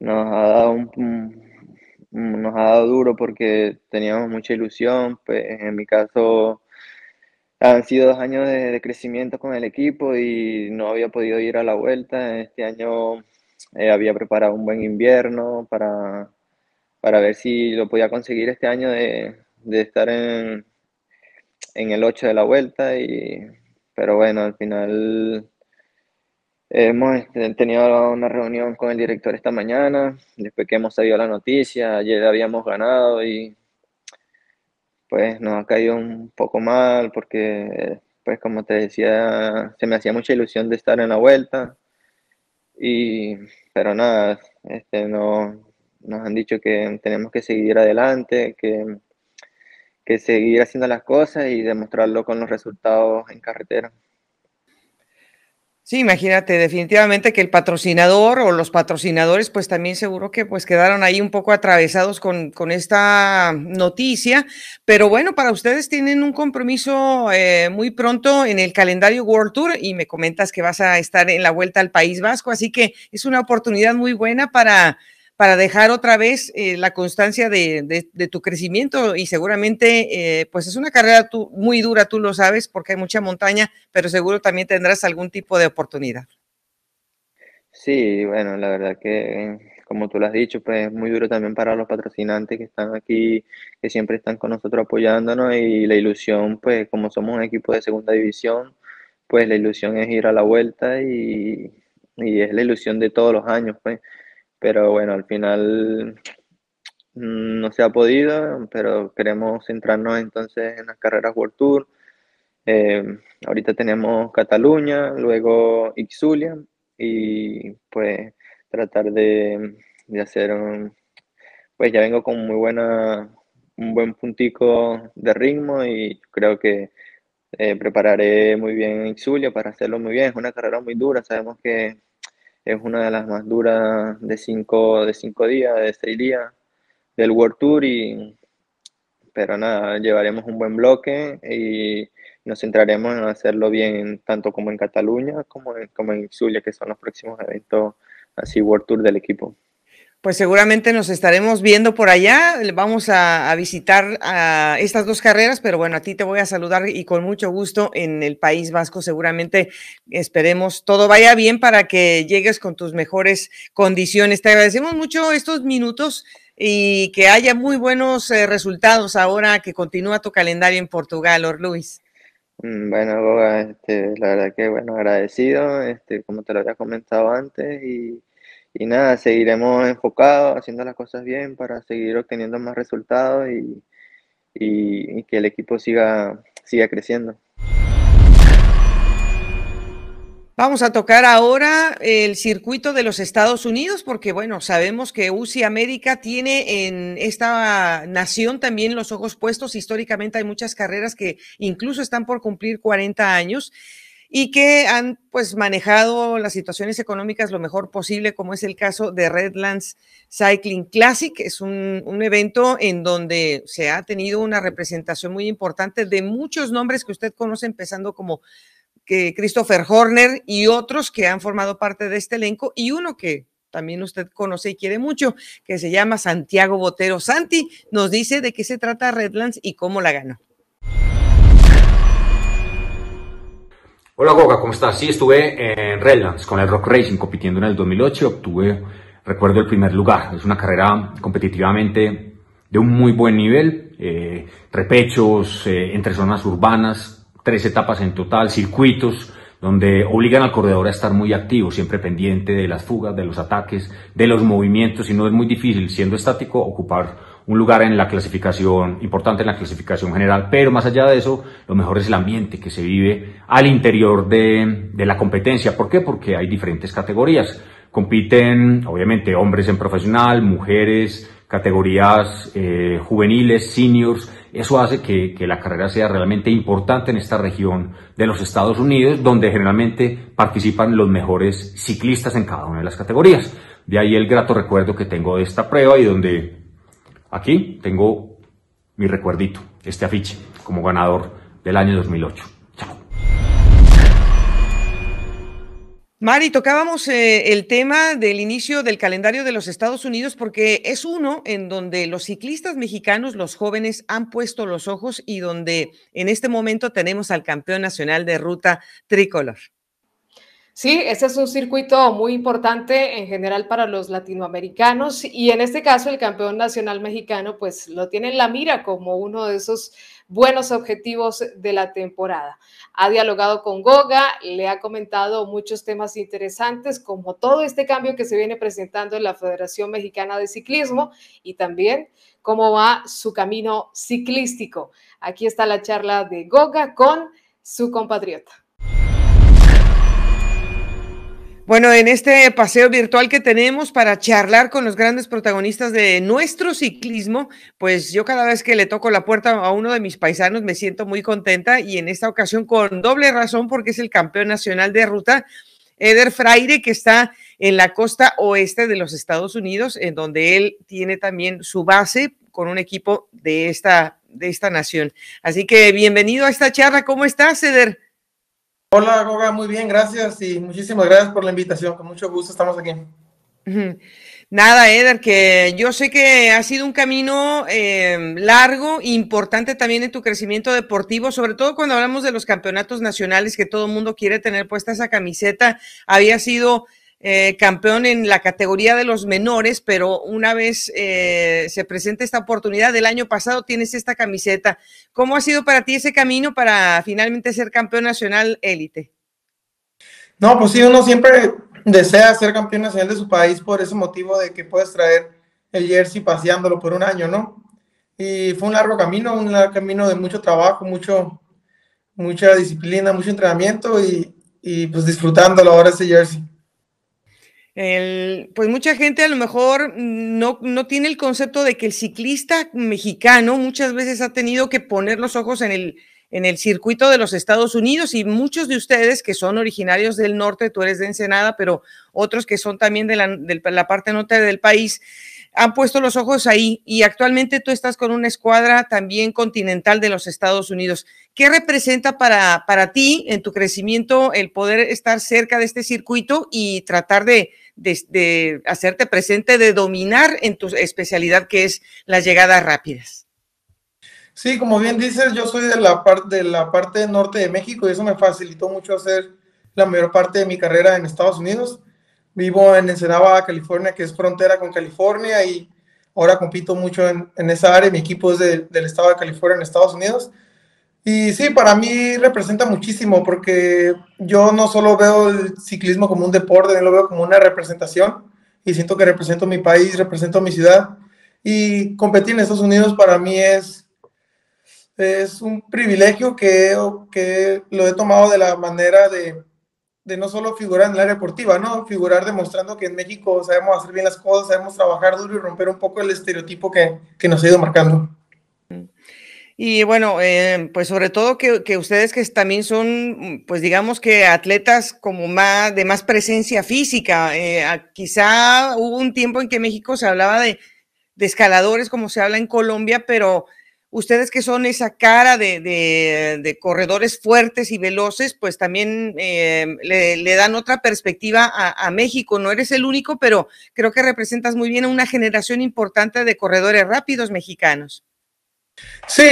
nos ha dado duro porque teníamos mucha ilusión. Pues, en mi caso, han sido dos años de, crecimiento con el equipo y no había podido ir a la vuelta. Este año eh, había preparado un buen invierno para, para ver si lo podía conseguir este año de, estar en, en el 8 de la vuelta. Y, pero bueno, al final Hemos este, tenido una reunión con el director esta mañana, después que hemos sabido la noticia, ayer habíamos ganado y pues nos ha caído un poco mal porque pues como te decía, se me hacía mucha ilusión de estar en la vuelta y pero nada, este, no nos han dicho que tenemos que seguir adelante, que que seguir haciendo las cosas y demostrarlo con los resultados en carretera. Sí, imagínate, definitivamente que el patrocinador o los patrocinadores, pues también seguro que pues quedaron ahí un poco atravesados con, con esta noticia. Pero bueno, para ustedes tienen un compromiso eh, muy pronto en el calendario World Tour y me comentas que vas a estar en la vuelta al País Vasco, así que es una oportunidad muy buena para para dejar otra vez eh, la constancia de, tu crecimiento y seguramente eh, pues es una carrera muy dura, tú lo sabes, porque hay mucha montaña, pero seguro también tendrás algún tipo de oportunidad. Sí, bueno, la verdad que como tú lo has dicho, pues es muy duro también para los patrocinantes que están aquí, que siempre están con nosotros apoyándonos y la ilusión, pues como somos un equipo de segunda división, pues la ilusión es ir a la vuelta y, y es la ilusión de todos los años, pues pero bueno, al final mm, no se ha podido, pero queremos centrarnos entonces en las carreras World Tour. Eh, ahorita tenemos Cataluña, luego Ixulia y pues tratar de, hacer un, pues ya vengo con muy buena un buen puntico de ritmo y creo que eh, prepararé muy bien Ixulia para hacerlo muy bien. Es una carrera muy dura, sabemos que es una de las más duras de cinco, de cinco días, de seis días del World Tour y pero nada, llevaremos un buen bloque y nos centraremos en hacerlo bien tanto como en Cataluña como en, como en que son los próximos eventos así World Tour del equipo. Pues seguramente nos estaremos viendo por allá. Vamos a, visitar a estas dos carreras, pero bueno, a ti te voy a saludar y con mucho gusto en el País Vasco. Seguramente esperemos todo vaya bien para que llegues con tus mejores condiciones. Te agradecemos mucho estos minutos y que haya muy buenos eh, resultados ahora que continúa tu calendario en Portugal, Or Luis. Mm, bueno, este, la verdad que bueno, agradecido, este, como te lo había comentado antes y y nada, seguiremos enfocados, haciendo las cosas bien para seguir obteniendo más resultados y, que el equipo siga, siga creciendo. Vamos a tocar ahora el circuito de los Estados Unidos, porque bueno, sabemos que UCI América tiene en esta nación también los ojos puestos. Históricamente hay muchas carreras que incluso están por cumplir 40 años y que han pues manejado las situaciones económicas lo mejor posible, como es el caso de Redlands Cycling Classic. Es un, evento en donde se ha tenido una representación muy importante de muchos nombres que usted conoce, empezando como que Christopher Horner y otros que han formado parte de este elenco y uno que también usted conoce y quiere mucho, que se llama Santiago Botero Santi, nos dice de qué se trata Redlands y cómo la ganó. Hola Goga, ¿cómo estás? Sí, estuve en Redlands con el Rock Racing compitiendo en el 2008 y obtuve, recuerdo, el primer lugar. Es una carrera competitivamente de un muy buen nivel, eh, repechos, eh, entre zonas urbanas, tres etapas en total, circuitos, donde obligan al corredor a estar muy activo, siempre pendiente de las fugas, de los ataques, de los movimientos, y no es muy difícil, siendo estático, ocupar un lugar en la clasificación, importante en la clasificación general, pero más allá de eso, lo mejor es el ambiente que se vive al interior de, la competencia. ¿Por qué? Porque hay diferentes categorías. Compiten, obviamente, hombres en profesional, mujeres, categorías eh, juveniles, seniors. Eso hace que, que, la carrera sea realmente importante en esta región de los Estados Unidos, donde generalmente participan los mejores ciclistas en cada una de las categorías. De ahí el grato recuerdo que tengo de esta prueba y donde Aquí tengo mi recuerdito, este afiche, como ganador del año 2008. Chao. Mari, tocábamos eh, el tema del inicio del calendario de los Estados Unidos porque es uno en donde los ciclistas mexicanos, los jóvenes, han puesto los ojos y donde en este momento tenemos al campeón nacional de ruta tricolor. Sí, ese es un circuito muy importante en general para los latinoamericanos y en este caso el campeón nacional mexicano pues lo tiene en la mira como uno de esos buenos objetivos de la temporada. Ha dialogado con Goga, le ha comentado muchos temas interesantes como todo este cambio que se viene presentando en la Federación Mexicana de Ciclismo y también cómo va su camino ciclístico. Aquí está la charla de Goga con su compatriota. Bueno, en este paseo virtual que tenemos para charlar con los grandes protagonistas de nuestro ciclismo, pues yo cada vez que le toco la puerta a uno de mis paisanos me siento muy contenta y en esta ocasión con doble razón porque es el campeón nacional de ruta, Eder Fraire, que está en la costa oeste de los Estados Unidos, en donde él tiene también su base con un equipo de esta, de esta nación. Así que bienvenido a esta charla. ¿Cómo estás, Eder? Hola, Goga, muy bien, gracias y muchísimas gracias por la invitación. Con mucho gusto estamos aquí. Nada, Eder, que yo sé que ha sido un camino em, largo, importante también en tu crecimiento deportivo, sobre todo cuando hablamos de los campeonatos nacionales que todo el mundo quiere tener puesta esa camiseta. Había sido eh, campeón en la categoría de los menores, pero una vez eh, se presenta esta oportunidad del año pasado, tienes esta camiseta. ¿Cómo ha sido para ti ese camino para finalmente ser campeón nacional élite? No, pues sí, uno siempre desea ser campeón nacional de su país por ese motivo de que puedes traer el jersey paseándolo por un año, ¿no? Y fue un largo camino, un largo camino de mucho trabajo, mucho, mucha disciplina, mucho entrenamiento y, y pues disfrutándolo ahora ese jersey pues mucha gente a lo mejor no, no, tiene el concepto de que el ciclista mexicano muchas veces ha tenido que poner los ojos en el, en el circuito de los Estados Unidos y muchos de ustedes que son originarios del norte, tú eres de Ensenada, pero otros que son también de la, parte norte del país, han puesto los ojos ahí y actualmente tú estás con una escuadra también continental de los Estados Unidos. ¿Qué representa para, para ti en tu crecimiento el poder estar cerca de este circuito y tratar de de, hacerte presente, de dominar en tu especialidad que es las llegadas rápidas. Sí, como bien dices, yo soy de la, parte de la parte norte de México y eso me facilitó mucho hacer la mayor parte de mi carrera en Estados Unidos. Vivo en Ensenada, California, que es frontera con California y ahora compito mucho en, esa área. Mi equipo es del estado de California en Estados Unidos. Y sí, para mí representa muchísimo porque yo no solo veo el ciclismo como un deporte, lo veo como una representación y siento que represento mi país, represento mi ciudad y competir en Estados Unidos para mí es, es un privilegio que, que lo he tomado de la manera de, no solo figurar en el área deportiva, ¿no? Figurar demostrando que en México sabemos hacer bien las cosas, sabemos trabajar duro y romper un poco el estereotipo que, que nos ha ido marcando. Y bueno, eh, pues sobre todo que, ustedes que también son, pues digamos que atletas como más de más presencia física. Eh, ah, quizá hubo un tiempo en que México se hablaba de, escaladores como se habla en Colombia, pero ustedes que son esa cara de, corredores fuertes y veloces, pues también eh, le, dan otra perspectiva a México. No eres el único, pero creo que representas muy bien a una generación importante de corredores rápidos mexicanos. Sí,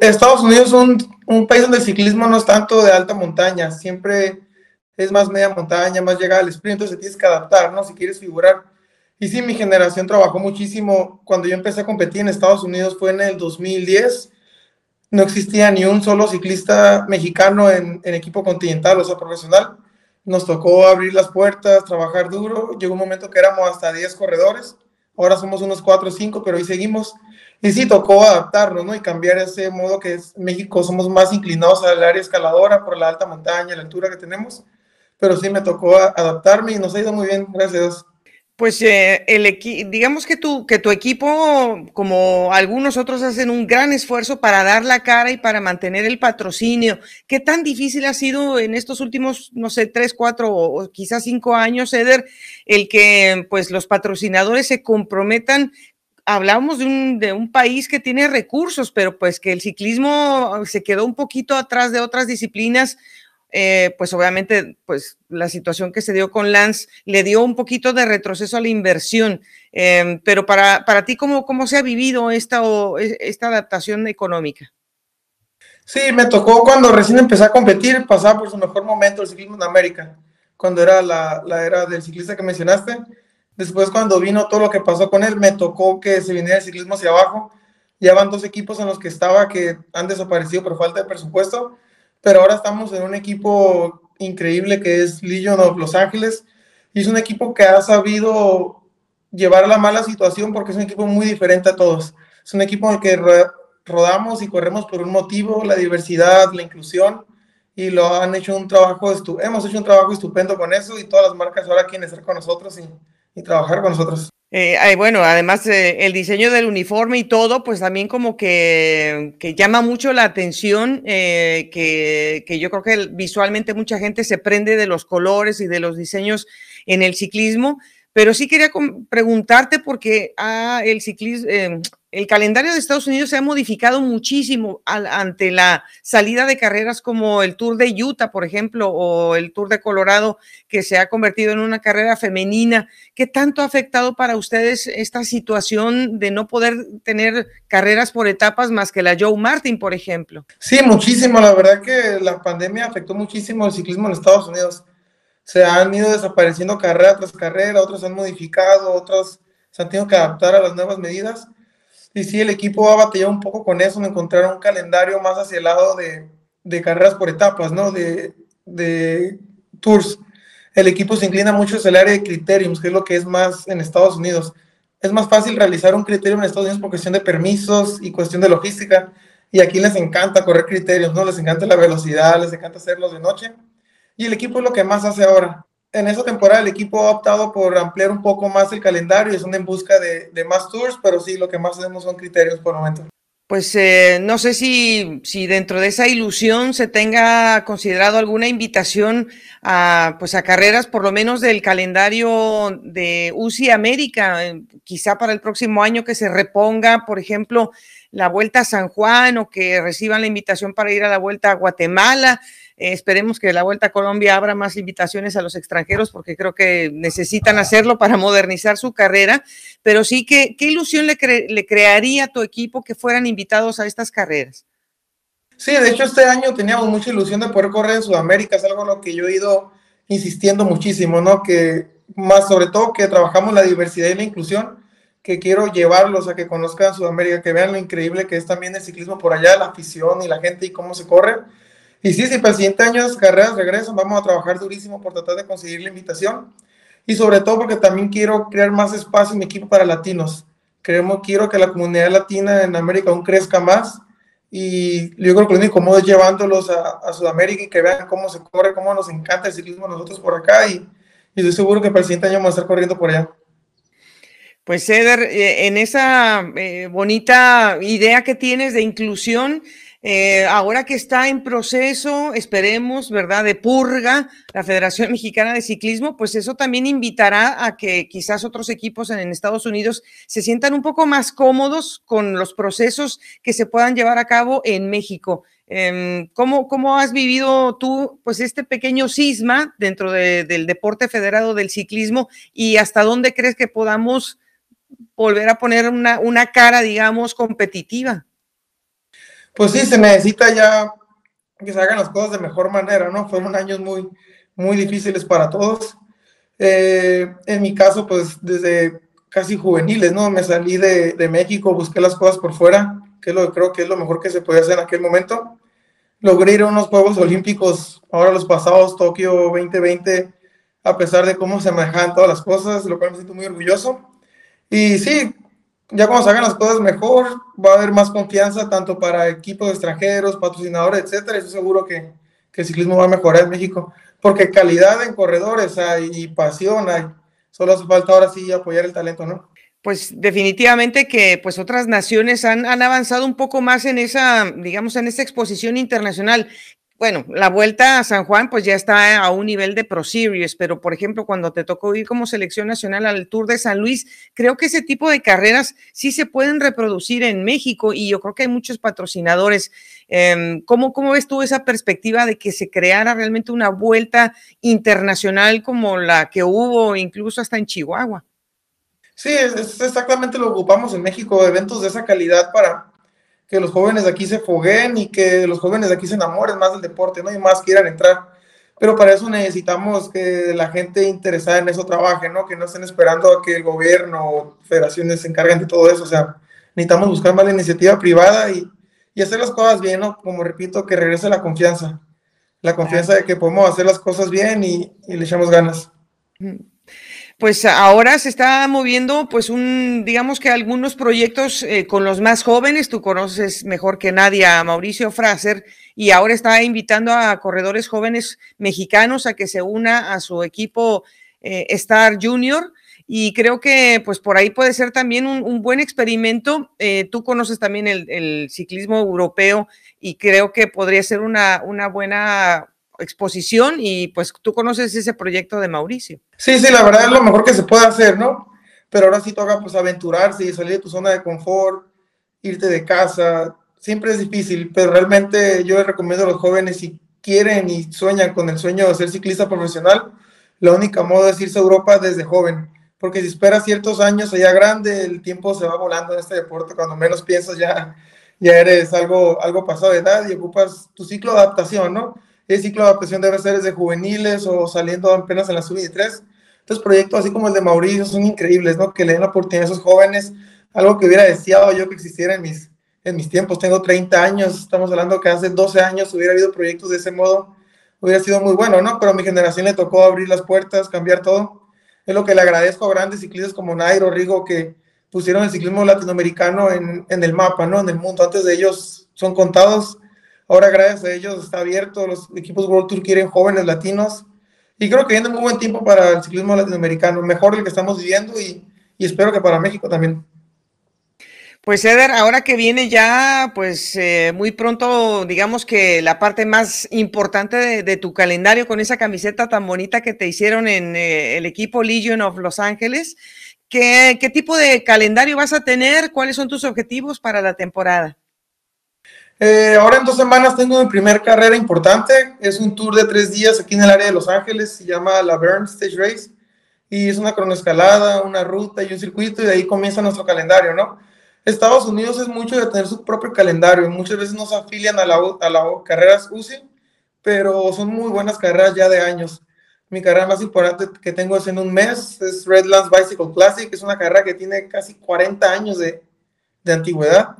Estados Unidos es un, país donde el ciclismo no es tanto de alta montaña, siempre es más media montaña, más llegada al sprint, entonces tienes que adaptar, ¿no? Si quieres figurar. Y sí, mi generación trabajó muchísimo. Cuando yo empecé a competir en Estados Unidos fue en el 2010. No existía ni un solo ciclista mexicano en, en equipo continental, o sea, profesional. Nos tocó abrir las puertas, trabajar duro. Llegó un momento que éramos hasta 10 corredores. Ahora somos unos 4 o 5, pero ahí seguimos y sí, tocó adaptarnos, ¿no? Y cambiar ese modo que es México, somos más inclinados al área escaladora por la alta montaña, la altura que tenemos, pero sí me tocó adaptarme y nos ha ido muy bien, gracias Pues eh, el digamos que tu, que tu equipo, como algunos otros, hacen un gran esfuerzo para dar la cara y para mantener el patrocinio. ¿Qué tan difícil ha sido en estos últimos, no sé, tres, cuatro o quizás cinco años, Eder, el que pues los patrocinadores se comprometan hablamos de un, país que tiene recursos, pero pues que el ciclismo ah, se quedó un poquito atrás de otras disciplinas. Eh, pues obviamente, pues la situación que se dio con Lance le dio un poquito de retroceso a la inversión. Em, pero para, para ti, ¿cómo, ¿cómo se ha vivido esta, e, esta adaptación económica? Sí, me tocó cuando recién empecé a competir, pasaba por su mejor momento el ciclismo en América, cuando era la, la era del ciclista que mencionaste Después cuando vino todo lo que pasó con él, me tocó que se viniera el ciclismo hacia abajo. Ya van dos equipos en los que estaba que han desaparecido por falta de presupuesto, pero ahora estamos en un equipo increíble que es Legion of Los Ángeles. Y es un equipo que ha sabido llevar la mala situación porque es un equipo muy diferente a todos. Es un equipo en el que rodamos y corremos por un motivo, la diversidad, la inclusión, y lo han hecho un trabajo, hemos hecho un trabajo estupendo con eso y todas las marcas ahora quieren estar con nosotros y y trabajar con nosotros. Eh, bueno, además eh, el diseño del uniforme y todo, pues también como que, llama mucho la atención, eh, que, yo creo que visualmente mucha gente se prende de los colores y de los diseños en el ciclismo, pero sí quería preguntarte porque ah, el ciclismo, em, el calendario de Estados Unidos se ha modificado muchísimo ante la salida de carreras como el Tour de Utah, por ejemplo, o el Tour de Colorado, que se ha convertido en una carrera femenina. ¿Qué tanto ha afectado para ustedes esta situación de no poder tener carreras por etapas más que la Joe Martin, por ejemplo? Sí, muchísimo. La verdad que la pandemia afectó muchísimo el ciclismo en Estados Unidos. Se han ido desapareciendo carrera tras carrera, otros se han modificado, otros se han tenido que adaptar a las nuevas medidas y sí, el equipo ha batallado un poco con eso, en encontrar un calendario más hacia el lado de, carreras por etapas, ¿no? De, tours. El equipo se inclina mucho hacia el área de criteriums, que es lo que es más en Estados Unidos. Es más fácil realizar un criterio en Estados Unidos por cuestión de permisos y cuestión de logística. Y aquí les encanta correr criterios, ¿no? Les encanta la velocidad, les encanta hacerlos de noche. Y el equipo es lo que más hace ahora en esta temporada el equipo ha optado por ampliar un poco más el calendario y son en busca de, más tours, pero sí, lo que más hacemos son criterios por el momento. Pues eh, no sé si, si, dentro de esa ilusión se tenga considerado alguna invitación a, pues a carreras, por lo menos del calendario de UCI América, eh, quizá para el próximo año que se reponga, por ejemplo, la Vuelta a San Juan o que reciban la invitación para ir a la Vuelta a Guatemala esperemos que la Vuelta a Colombia abra más invitaciones a los extranjeros porque creo que necesitan hacerlo para modernizar su carrera, pero sí, que, ¿qué ilusión le, crearía a tu equipo que fueran invitados a estas carreras? Sí, de hecho este año teníamos mucha ilusión de poder correr en Sudamérica, es algo a lo que yo he ido insistiendo muchísimo, ¿no? Que más sobre todo que trabajamos la diversidad y la inclusión, que quiero llevarlos a que conozcan Sudamérica, que vean lo increíble que es también el ciclismo por allá, la afición y la gente y cómo se corre. Y sí, si para años carreras regresan, vamos a trabajar durísimo por tratar de conseguir la invitación. Y sobre todo porque también quiero crear más espacio en mi equipo para latinos. Creemos, quiero que la comunidad latina en América aún crezca más. Y yo creo que lo único modo es llevándolos a, Sudamérica y que vean cómo se corre, cómo nos encanta el ciclismo nosotros por acá. Y, estoy seguro que para el siguiente año vamos a estar corriendo por allá. Pues, Eder, eh, en esa eh, bonita idea que tienes de inclusión, eh, ahora que está en proceso, esperemos, ¿verdad?, de purga la Federación Mexicana de Ciclismo, pues eso también invitará a que quizás otros equipos en, Estados Unidos se sientan un poco más cómodos con los procesos que se puedan llevar a cabo en México. Em, ¿cómo, ¿Cómo has vivido tú, pues, este pequeño sisma dentro del deporte federado del ciclismo y hasta dónde crees que podamos volver a poner una, una cara, digamos, competitiva? pues sí, se necesita ya que se hagan las cosas de mejor manera, ¿no? Fueron años muy, muy difíciles para todos. Eh, en mi caso, pues desde casi juveniles, ¿no? Me salí de, México, busqué las cosas por fuera, que lo creo que es lo mejor que se podía hacer en aquel momento. Logré ir a unos Juegos Olímpicos, ahora los pasados, Tokio 2020, a pesar de cómo se manejan todas las cosas, lo cual me siento muy orgulloso. Y sí, ya cuando se hagan las cosas mejor, va a haber más confianza tanto para equipos extranjeros, patrocinadores, etcétera. Estoy seguro que, el ciclismo va a mejorar en México, porque calidad en corredores hay y pasión hay. Solo hace falta ahora sí apoyar el talento, ¿no? Pues definitivamente que pues otras naciones han, han avanzado un poco más en esa, digamos, en esa exposición internacional bueno, la vuelta a San Juan pues ya está a un nivel de Pro Series, pero por ejemplo, cuando te tocó ir como selección nacional al Tour de San Luis, creo que ese tipo de carreras sí se pueden reproducir en México y yo creo que hay muchos patrocinadores. Em, ¿cómo, ves tú esa perspectiva de que se creara realmente una vuelta internacional como la que hubo incluso hasta en Chihuahua? Sí, exactamente lo ocupamos en México, eventos de esa calidad para, que los jóvenes de aquí se foguen y que los jóvenes de aquí se enamoren más del deporte, ¿no? Y más quieran entrar. Pero para eso necesitamos que la gente interesada en eso trabaje, ¿no? Que no estén esperando a que el gobierno o federaciones se encarguen de todo eso. O sea, necesitamos buscar más la iniciativa privada y, y hacer las cosas bien, ¿no? Como repito, que regrese la confianza. La confianza de que podemos hacer las cosas bien y, le echamos ganas. Mm pues ahora se está moviendo, pues un, digamos que algunos proyectos eh, con los más jóvenes, tú conoces mejor que nadie a Mauricio Fraser, y ahora está invitando a corredores jóvenes mexicanos a que se una a su equipo eh, Star Junior, y creo que pues por ahí puede ser también un, buen experimento. Eh, tú conoces también el, ciclismo europeo y creo que podría ser una, una buena exposición y pues tú conoces ese proyecto de Mauricio. Sí, sí, la verdad es lo mejor que se puede hacer, ¿no? Pero ahora sí toca pues aventurarse y salir de tu zona de confort, irte de casa, siempre es difícil, pero realmente yo les recomiendo a los jóvenes si quieren y sueñan con el sueño de ser ciclista profesional, la única modo es irse a Europa desde joven, porque si esperas ciertos años allá grande, el tiempo se va volando en este deporte, cuando menos piensas ya, ya eres algo, algo pasado de edad y ocupas tu ciclo de adaptación, ¿no? ciclo de adaptación debe ser desde juveniles o saliendo apenas en la sub 3 Entonces, proyectos así como el de Mauricio son increíbles, ¿no? Que le den la oportunidad a esos jóvenes, algo que hubiera deseado yo que existiera en mis, en mis tiempos. Tengo 30 años, estamos hablando que hace 12 años hubiera habido proyectos de ese modo, hubiera sido muy bueno, ¿no? Pero a mi generación le tocó abrir las puertas, cambiar todo. Es lo que le agradezco a grandes ciclistas como Nairo, Rigo, que pusieron el ciclismo latinoamericano en, en el mapa, ¿no? En el mundo. Antes de ellos son contados Ahora, gracias a ellos, está abierto. Los equipos World Tour quieren jóvenes latinos. Y creo que viene un muy buen tiempo para el ciclismo latinoamericano, mejor el que estamos viviendo y, espero que para México también. Pues Eder, ahora que viene ya, pues eh, muy pronto, digamos que la parte más importante de, tu calendario con esa camiseta tan bonita que te hicieron en eh, el equipo Legion of Los Ángeles, ¿qué tipo de calendario vas a tener? ¿Cuáles son tus objetivos para la temporada? Eh, ahora en dos semanas tengo mi primera carrera importante. Es un tour de tres días aquí en el área de Los Ángeles. Se llama la Burn Stage Race. Y es una cronoescalada, una ruta y un circuito. Y de ahí comienza nuestro calendario, ¿no? Estados Unidos es mucho de tener su propio calendario. Muchas veces nos afilian a las a la, carreras UCI, pero son muy buenas carreras ya de años. Mi carrera más importante que tengo es en un mes. Es Redlands Bicycle Classic. Es una carrera que tiene casi 40 años de, de antigüedad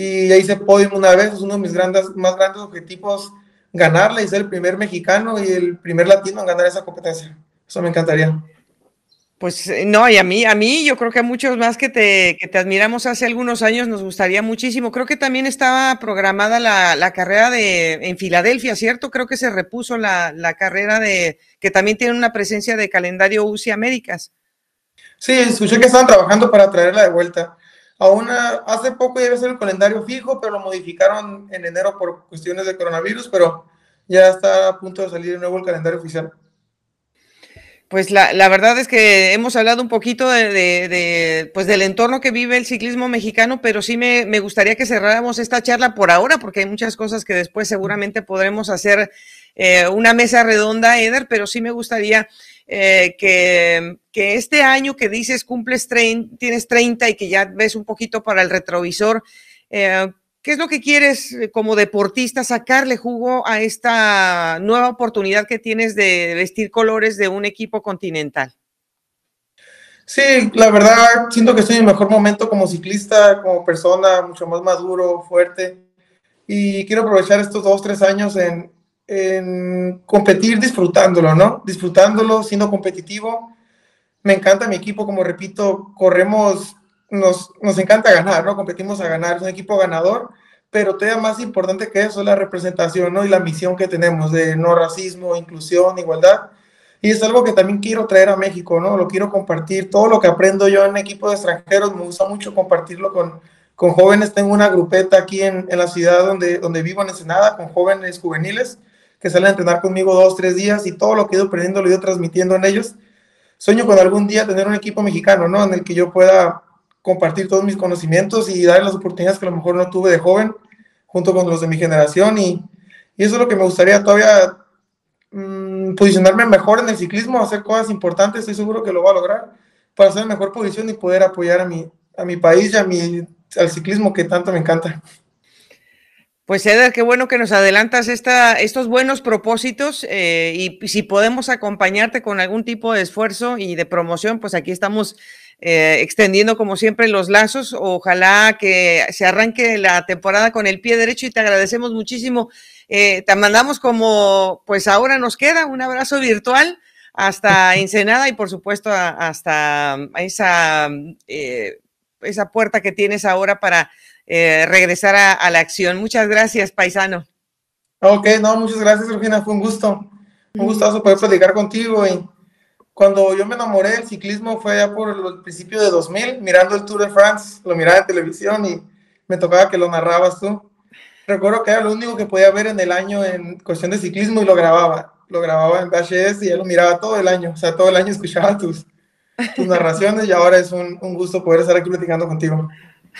y ahí hice podium una vez, es uno de mis grandes, más grandes objetivos ganarla y ser el primer mexicano y el primer latino en ganar esa competencia. Eso me encantaría. Pues eh, no, y a mí, a mí, yo creo que a muchos más que te, admiramos hace algunos años nos gustaría muchísimo. Creo que también estaba programada la, carrera de en Filadelfia, ¿cierto? Creo que se repuso la, la, carrera de, que también tiene una presencia de calendario UCI Américas. Sí, escuché que estaban trabajando para traerla de vuelta. Aún hace poco ya a ser el calendario fijo, pero lo modificaron en enero por cuestiones de coronavirus, pero ya está a punto de salir de nuevo el calendario oficial. Pues la, verdad es que hemos hablado un poquito de, pues del entorno que vive el ciclismo mexicano, pero sí me, gustaría que cerráramos esta charla por ahora, porque hay muchas cosas que después seguramente podremos hacer eh, una mesa redonda, Eder, pero sí me gustaría eh, que, este año que dices cumples 30, tienes 30 y que ya ves un poquito para el retrovisor, eh, ¿qué es lo que quieres eh, como deportista sacarle jugo a esta nueva oportunidad que tienes de vestir colores de un equipo continental? Sí, la verdad, siento que estoy en el mejor momento como ciclista, como persona, mucho más maduro, fuerte. Y quiero aprovechar estos dos, tres años en, en competir disfrutándolo, ¿no? Disfrutándolo, siendo competitivo. Me encanta mi equipo, como repito, corremos, nos, nos encanta ganar, ¿no? Competimos a ganar, es un equipo ganador, pero todavía más importante que eso es la representación, ¿no? Y la misión que tenemos de no racismo, inclusión, igualdad. Y es algo que también quiero traer a México, ¿no? Lo quiero compartir. Todo lo que aprendo yo en equipo de extranjeros, me gusta mucho compartirlo con, con jóvenes. Tengo una grupeta aquí en, en la ciudad donde, donde vivo, en Ensenada, con jóvenes juveniles que salen a entrenar conmigo dos, tres días y todo lo que he ido aprendiendo lo he ido transmitiendo en ellos. Sueño con algún día tener un equipo mexicano, ¿no? En el que yo pueda compartir todos mis conocimientos y dar las oportunidades que a lo mejor no tuve de joven, junto con los de mi generación. Y, eso es lo que me gustaría todavía mm, posicionarme mejor en el ciclismo, hacer cosas importantes, estoy seguro que lo va a lograr, para ser en mejor posición y poder apoyar a mi, a mi país y al ciclismo que tanto me encanta. Pues Eder, qué bueno que nos adelantas estos buenos propósitos eh, y si podemos acompañarte con algún tipo de esfuerzo y de promoción, pues aquí estamos eh, extendiendo como siempre los lazos. Ojalá que se arranque la temporada con el pie derecho y te agradecemos muchísimo. Eh, te mandamos como pues ahora nos queda un abrazo virtual hasta Ensenada y por supuesto hasta esa, esa puerta que tienes ahora para eh, regresar a, la acción. Muchas gracias, paisano. Ok, no, muchas gracias, Regina, fue un gusto. Un gustazo poder platicar contigo. Y cuando yo me enamoré del ciclismo fue ya por el principio de 2000, mirando el Tour de France, lo miraba en televisión y me tocaba que lo narrabas tú. Recuerdo que era lo único que podía ver en el año en cuestión de ciclismo y lo grababa. Lo grababa en VHS y ya lo miraba todo el año. O sea, todo el año escuchaba tus, tus narraciones y ahora es un, un gusto poder estar aquí platicando contigo.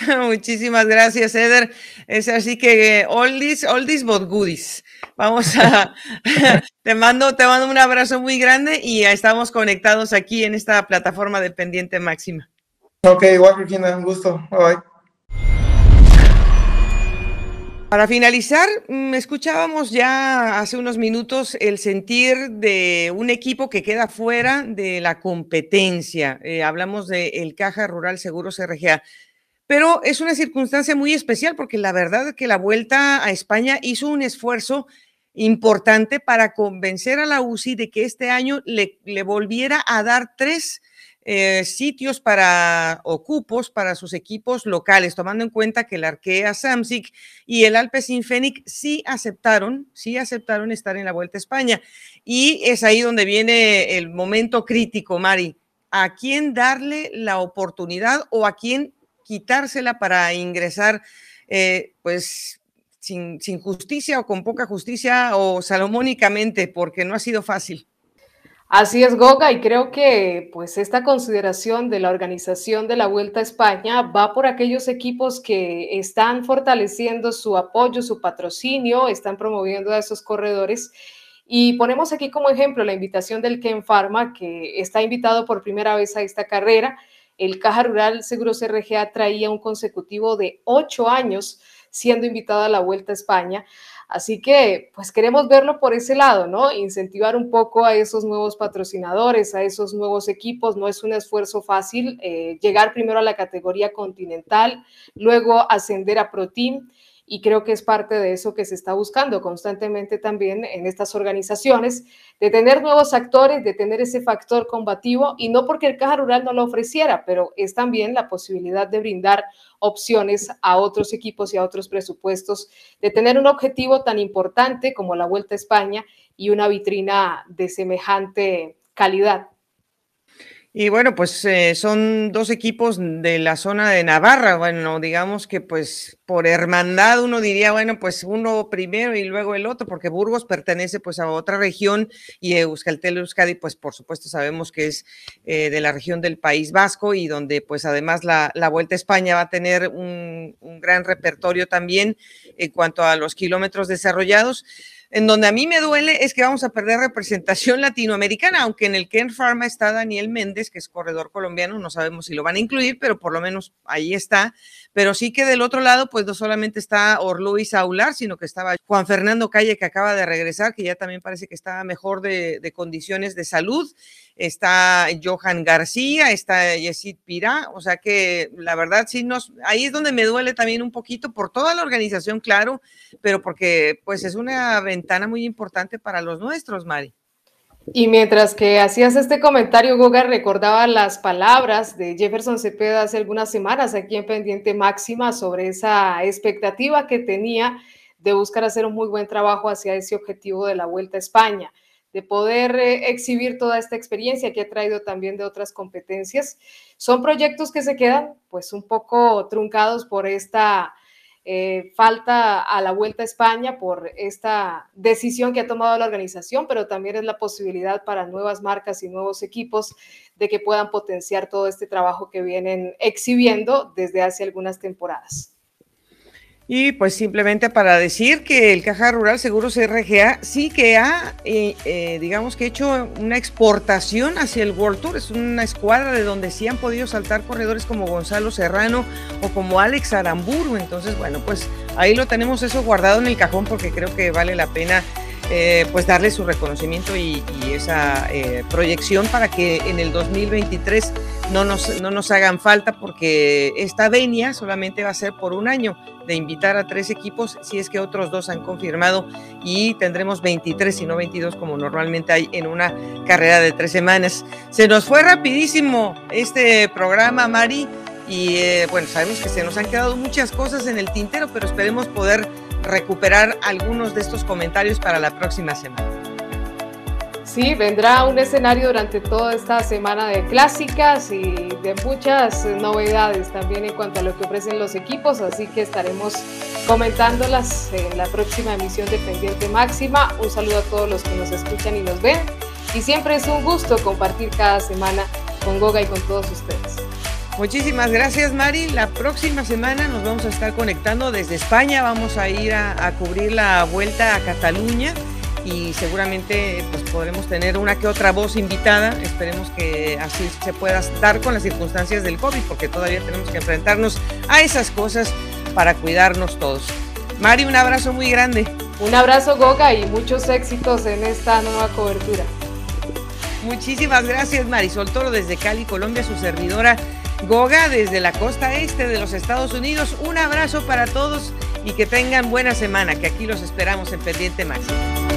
Muchísimas gracias, Eder. Es así que oldies, oldies but goodies. Vamos a te mando, te mando un abrazo muy grande y estamos conectados aquí en esta plataforma de pendiente máxima. Ok, igual Virginia, un gusto. Bye, Para finalizar, mm, escuchábamos ya hace unos minutos el sentir de un equipo que queda fuera de la competencia. Eh, hablamos del el Caja Rural Seguros RGA pero es una circunstancia muy especial porque la verdad es que la vuelta a España hizo un esfuerzo importante para convencer a la UCI de que este año le, volviera a dar tres eh, sitios para o cupos para sus equipos locales, tomando en cuenta que el Arkea Samsic y el Alpecin Fénix sí aceptaron, sí aceptaron estar en la Vuelta a España. Y es ahí donde viene el momento crítico, Mari. ¿A quién darle la oportunidad o a quién quitársela para ingresar, eh, pues, sin, sin justicia o con poca justicia o salomónicamente, porque no ha sido fácil. Así es, Goga, y creo que pues esta consideración de la organización de la Vuelta a España va por aquellos equipos que están fortaleciendo su apoyo, su patrocinio, están promoviendo a esos corredores. Y ponemos aquí como ejemplo la invitación del Ken Pharma, que está invitado por primera vez a esta carrera el Caja Rural Seguros RGA traía un consecutivo de ocho años siendo invitado a la Vuelta a España. Así que, pues queremos verlo por ese lado, ¿no? Incentivar un poco a esos nuevos patrocinadores, a esos nuevos equipos. No es un esfuerzo fácil eh, llegar primero a la categoría continental, luego ascender a Pro y creo que es parte de eso que se está buscando constantemente también en estas organizaciones, de tener nuevos actores, de tener ese factor combativo y no porque el Caja Rural no lo ofreciera, pero es también la posibilidad de brindar opciones a otros equipos y a otros presupuestos, de tener un objetivo tan importante como la Vuelta a España y una vitrina de semejante calidad y bueno, pues eh, son dos equipos de la zona de Navarra. Bueno, digamos que pues por hermandad uno diría, bueno, pues uno primero y luego el otro, porque Burgos pertenece pues a otra región y Euskaltel Euskadi, pues por supuesto sabemos que es eh, de la región del País Vasco y donde pues además la, Vuelta a España va a tener un, un gran repertorio también en cuanto a los kilómetros desarrollados. En donde a mí me duele es que vamos a perder representación latinoamericana, aunque en el Ken Pharma está Daniel Méndez, que es corredor colombiano, no sabemos si lo van a incluir, pero por lo menos ahí está. Pero sí que del otro lado, pues no solamente está Orluis Aular, sino que estaba Juan Fernando Calle, que acaba de regresar, que ya también parece que está mejor de, condiciones de salud. Está Johan García, está Yesid Pirá, o sea que la verdad sí nos, ahí es donde me duele también un poquito por toda la organización, claro, pero porque pues es una ventana muy importante para los nuestros, Mari. Y mientras que hacías este comentario, Goga recordaba las palabras de Jefferson Cepeda hace algunas semanas aquí en Pendiente Máxima sobre esa expectativa que tenía de buscar hacer un muy buen trabajo hacia ese objetivo de la Vuelta a España, de poder eh, exhibir toda esta experiencia que ha traído también de otras competencias. Son proyectos que se quedan pues un poco truncados por esta eh, falta a la Vuelta a España por esta decisión que ha tomado la organización, pero también es la posibilidad para nuevas marcas y nuevos equipos de que puedan potenciar todo este trabajo que vienen exhibiendo desde hace algunas temporadas. Y pues simplemente para decir que el Caja Rural Seguros RGA sí que ha, eh, eh, digamos que hecho una exportación hacia el World Tour. Es una escuadra de donde sí han podido saltar corredores como Gonzalo Serrano o como Alex Aramburu. Entonces, bueno, pues ahí lo tenemos eso guardado en el cajón porque creo que vale la pena eh, pues darle su reconocimiento y, esa proyección para que en el 2023 no nos, no nos hagan falta porque esta venia solamente va a ser por un año de invitar a tres equipos, si es que otros dos han confirmado y tendremos 23 y no 22 como normalmente hay en una carrera de tres semanas. Se nos fue rapidísimo este programa, Mari, y eh, bueno, sabemos que se nos han quedado muchas cosas en el tintero, pero esperemos poder recuperar algunos de estos comentarios para la próxima semana. Sí, vendrá un escenario durante toda esta semana de clásicas y de muchas novedades también en cuanto a lo que ofrecen los equipos, así que estaremos comentándolas en la próxima emisión de Pendiente Máxima. Un saludo a todos los que nos escuchan y nos ven y siempre es un gusto compartir cada semana con Goga y con todos ustedes. Muchísimas gracias Mari. La próxima semana nos vamos a estar conectando desde España. Vamos a ir a, a cubrir la vuelta a Cataluña y seguramente pues, podremos tener una que otra voz invitada. Esperemos que así se pueda dar con las circunstancias del COVID, porque todavía tenemos que enfrentarnos a esas cosas para cuidarnos todos. Mari, un abrazo muy grande. Un abrazo, Goga, y muchos éxitos en esta nueva cobertura. Muchísimas gracias, Marisol Soltoro desde Cali, Colombia, su servidora Goga, desde la costa este de los Estados Unidos. Un abrazo para todos y que tengan buena semana, que aquí los esperamos en Pendiente Máximo.